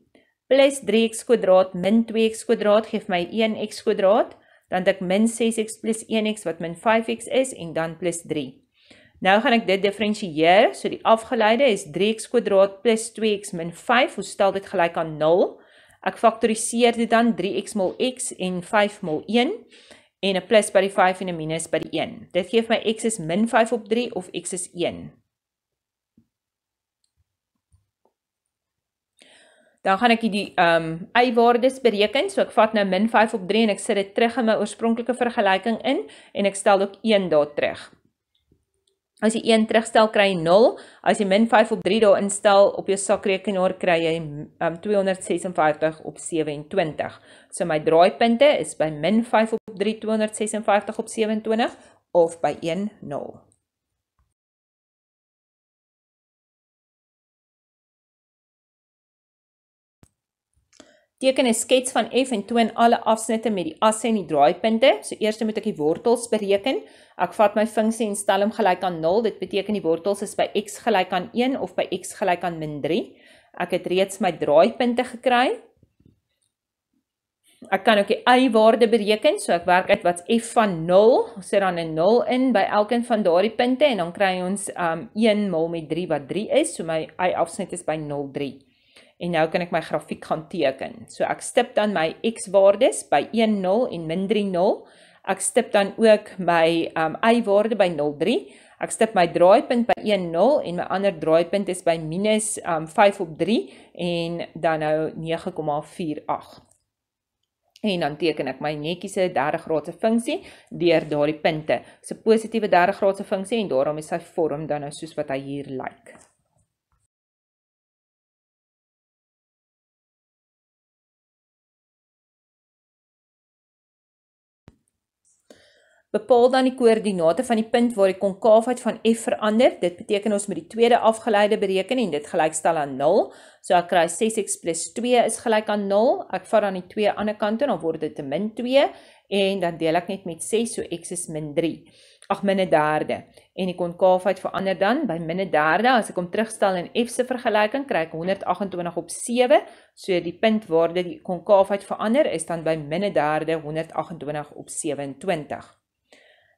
+ 3x kwadraat min 2x kwadraat gee vir my 1x kwadraat, dan het ek min 6x + 1x wat min 5x is en dan + 3. Nou gaan ek dit diferensieer. So die afgeleide is 3x² + 2x - 5. Hoe stel dit gelyk aan 0? Ek faktoriseer dit dan 3x mal x en 5 mal 1 en 'n plus by die 5 en 'n minus by die 1. Dit gee vir my x is - 5 / 3 of x is 1. Dan gaan ek hierdie ehm um, y-waardes bereken. So ek vat nou -5 op 3 en ek sit dit terug in my oorspronklike vergelyking in en ek stel ook 1 daar terug. As jy 1 terugstel kry jy 0, as jy min 5 op 3 dae instel op jou sakrekenaar kry jy um, ehm, 256 op 27. So my draaipunte is by min 5 op 3 256 op 27 of by 1 0. Teken 'n skets van F en toon alle afsnitte met die asse en die draaipunte. So eers moet ek die wortels bereken. Ek vat my funksie en stel hom gelyk aan 0. Dit beteken die wortels is by x gelyk aan 1 of by x gelyk aan -3. Ek het reeds my draaipunte gekry. Ek kan ook die y-waarde bereken, so ek werk uit wat f van 0, ons sit dan 'n 0 in by elkeen van daardie punte en dan kry ons um 1 mul met 3 wat 3 is, so my y-afsnit is by 0 3 en nou kan ek my grafiek gaan teken. So ek stip dan my x-waardes by 1.0 en min 3.0. Ek stip dan ook my um y-waarde by 0.3. Ek stip my draaipunt by 1.0 en my ander draaipunt is by minus um 5 op 3 en dan nou 9.48 en dan teken ek my netjies 'n 30 graadse funksie deur daardie punte. Dis 'n positiewe 30 graadse funksie en daarom is sy vorm dan nou soos wat hy hier lyk. Like. Bepaal dan die koördinate van die punt waar die konkaafheid van f verander. Dit beteken ons moet die tweede afgeleide bereken en dit gelykstel aan 0. So ek kry 6x + 2 is gelyk aan 0. Ek vat dan die 2 aan die ander kant toe en dan word dit te min 2 en dan deel ek net met 6 so x is min 3. Ag min 'n derde. En die konkaafheid verander dan by min 'n derde. As ek hom terugstel in f se vergelyking kry ek 128 op 7. So die punt waar dit die konkaafheid verander is dan by min 'n derde 128 op 27.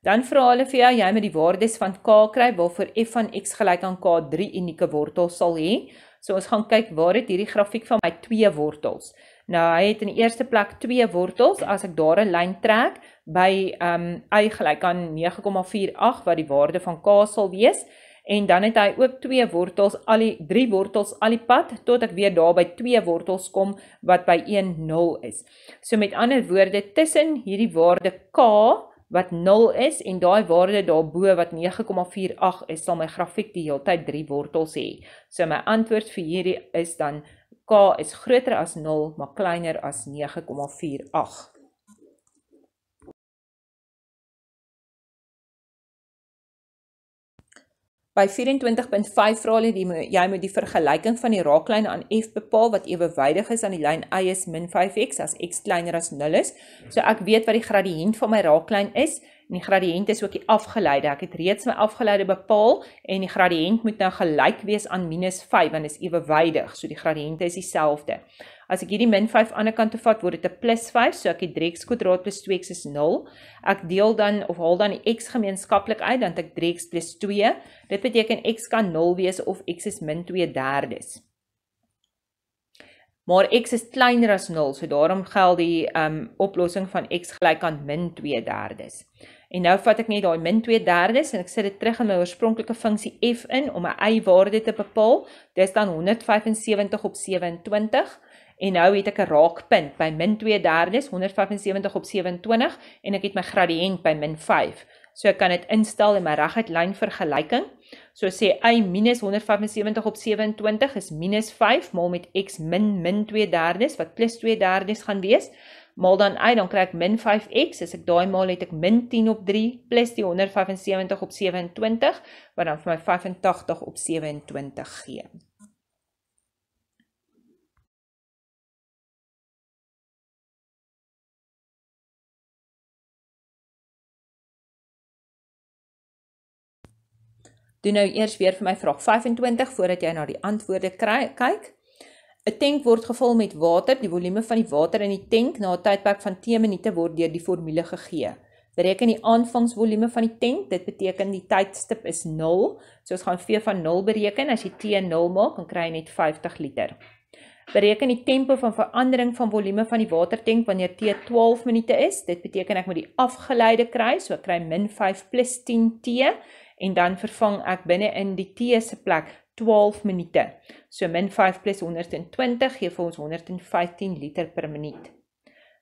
Dan vra hulle vir jou, jy moet die waardes van k kry waarvoor f van x gelyk aan k 3 unieke wortels sal hê. So ons gaan kyk waar het hierdie grafiek van my twee wortels. Nou hy het in die eerste plek twee wortels as ek daar 'n lyn trek by ehm um, y gelyk aan 9,48 wat die waarde van k sal wees en dan het hy ook twee wortels al die drie wortels al die pad tot ek weer daar by twee wortels kom wat by 1 0 is. So met ander woorde tussen hierdie waarde k wat 0 is en daai waarde daarbo wat 9,48 is, sal my grafiek die heeltyd 3 wortels hê. So my antwoord vir hierdie is dan k is groter as 0 maar kleiner as 9,48. By 24.5 vra hulle die jy moet die vergelyking van die raaklyn aan f bepaal wat ewewydig is aan die lyn y is -5x as x kleiner as 0 is. So ek weet wat die gradiënt van my raaklyn is en die gradiënt is ook die afgeleide. Ek het reeds my afgeleide bepaal en die gradiënt moet nou gelyk wees aan -5 want dit is ewewydig. So die gradiënte is dieselfde. As ek hierdie min 5 aan die ander kant toe vat, word dit 'n plus 5, so ek het 3x kwadraat plus 2x is 0. Ek deel dan of haal dan die x gemeenskaplik uit, dan het ek 3x plus 2. Dit beteken x kan 0 wees of x is min 2/3. Maar x is kleiner as 0, so daarom geld die um oplossing van x gelyk aan min 2/3. En nou vat ek net daai min 2/3s en ek sit dit terug in my oorspronklike funksie f in om 'n y-waarde te bepaal. Dit is dan 175 op en nou het ek 'n raakpunt by -2/3 175 op 27 en ek het my gradiënt by -5. So ek kan dit instel in my reguit lyn vergelyking. So sê y -175 op 27 is -5 maal met x min -2/3 wat +2/3 gaan wees. Maal dan uit, dan kry ek -5x. As ek daai maal het ek -10 op 3 plus die 175 op 27 wat dan vir my 85 op 27 gee. Doen nou eers weer vir my vraag 25 voordat jy na die antwoorde kry, kyk. 'n Tank word gevul met water. Die volume van die water in die tank na 'n tydperk van 10 minute word deur die formule gegee. Bereken die aanvangsvolume van die tank. Dit beteken die tydstip is 0. So ons gaan V van 0 bereken. As jy T 0 maak, dan kry jy net 50 liter. Bereken die tempo van verandering van volume van die watertank wanneer T 12 minute is. Dit beteken ek moet die afgeleide kry, so ek kry -5 + 10 T en dan vervang ek binne in die T se plek 12 minute. So min 5 plus 120 gee vir ons 115 liter per minuut.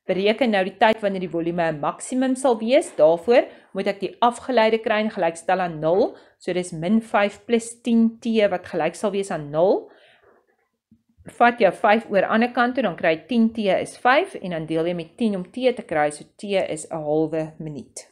Bereken nou die tyd wanneer die volume 'n maksimum sal wees. Daarvoor moet ek die afgeleide kruin gelykstel aan 0. So dis min 5 plus 10 T wat gelyk sal wees aan 0 vat jy 5 oor ander kant toe dan kry jy 10t is 5 en dan deel jy met 10 om t te kry so t is 'n halwe minuut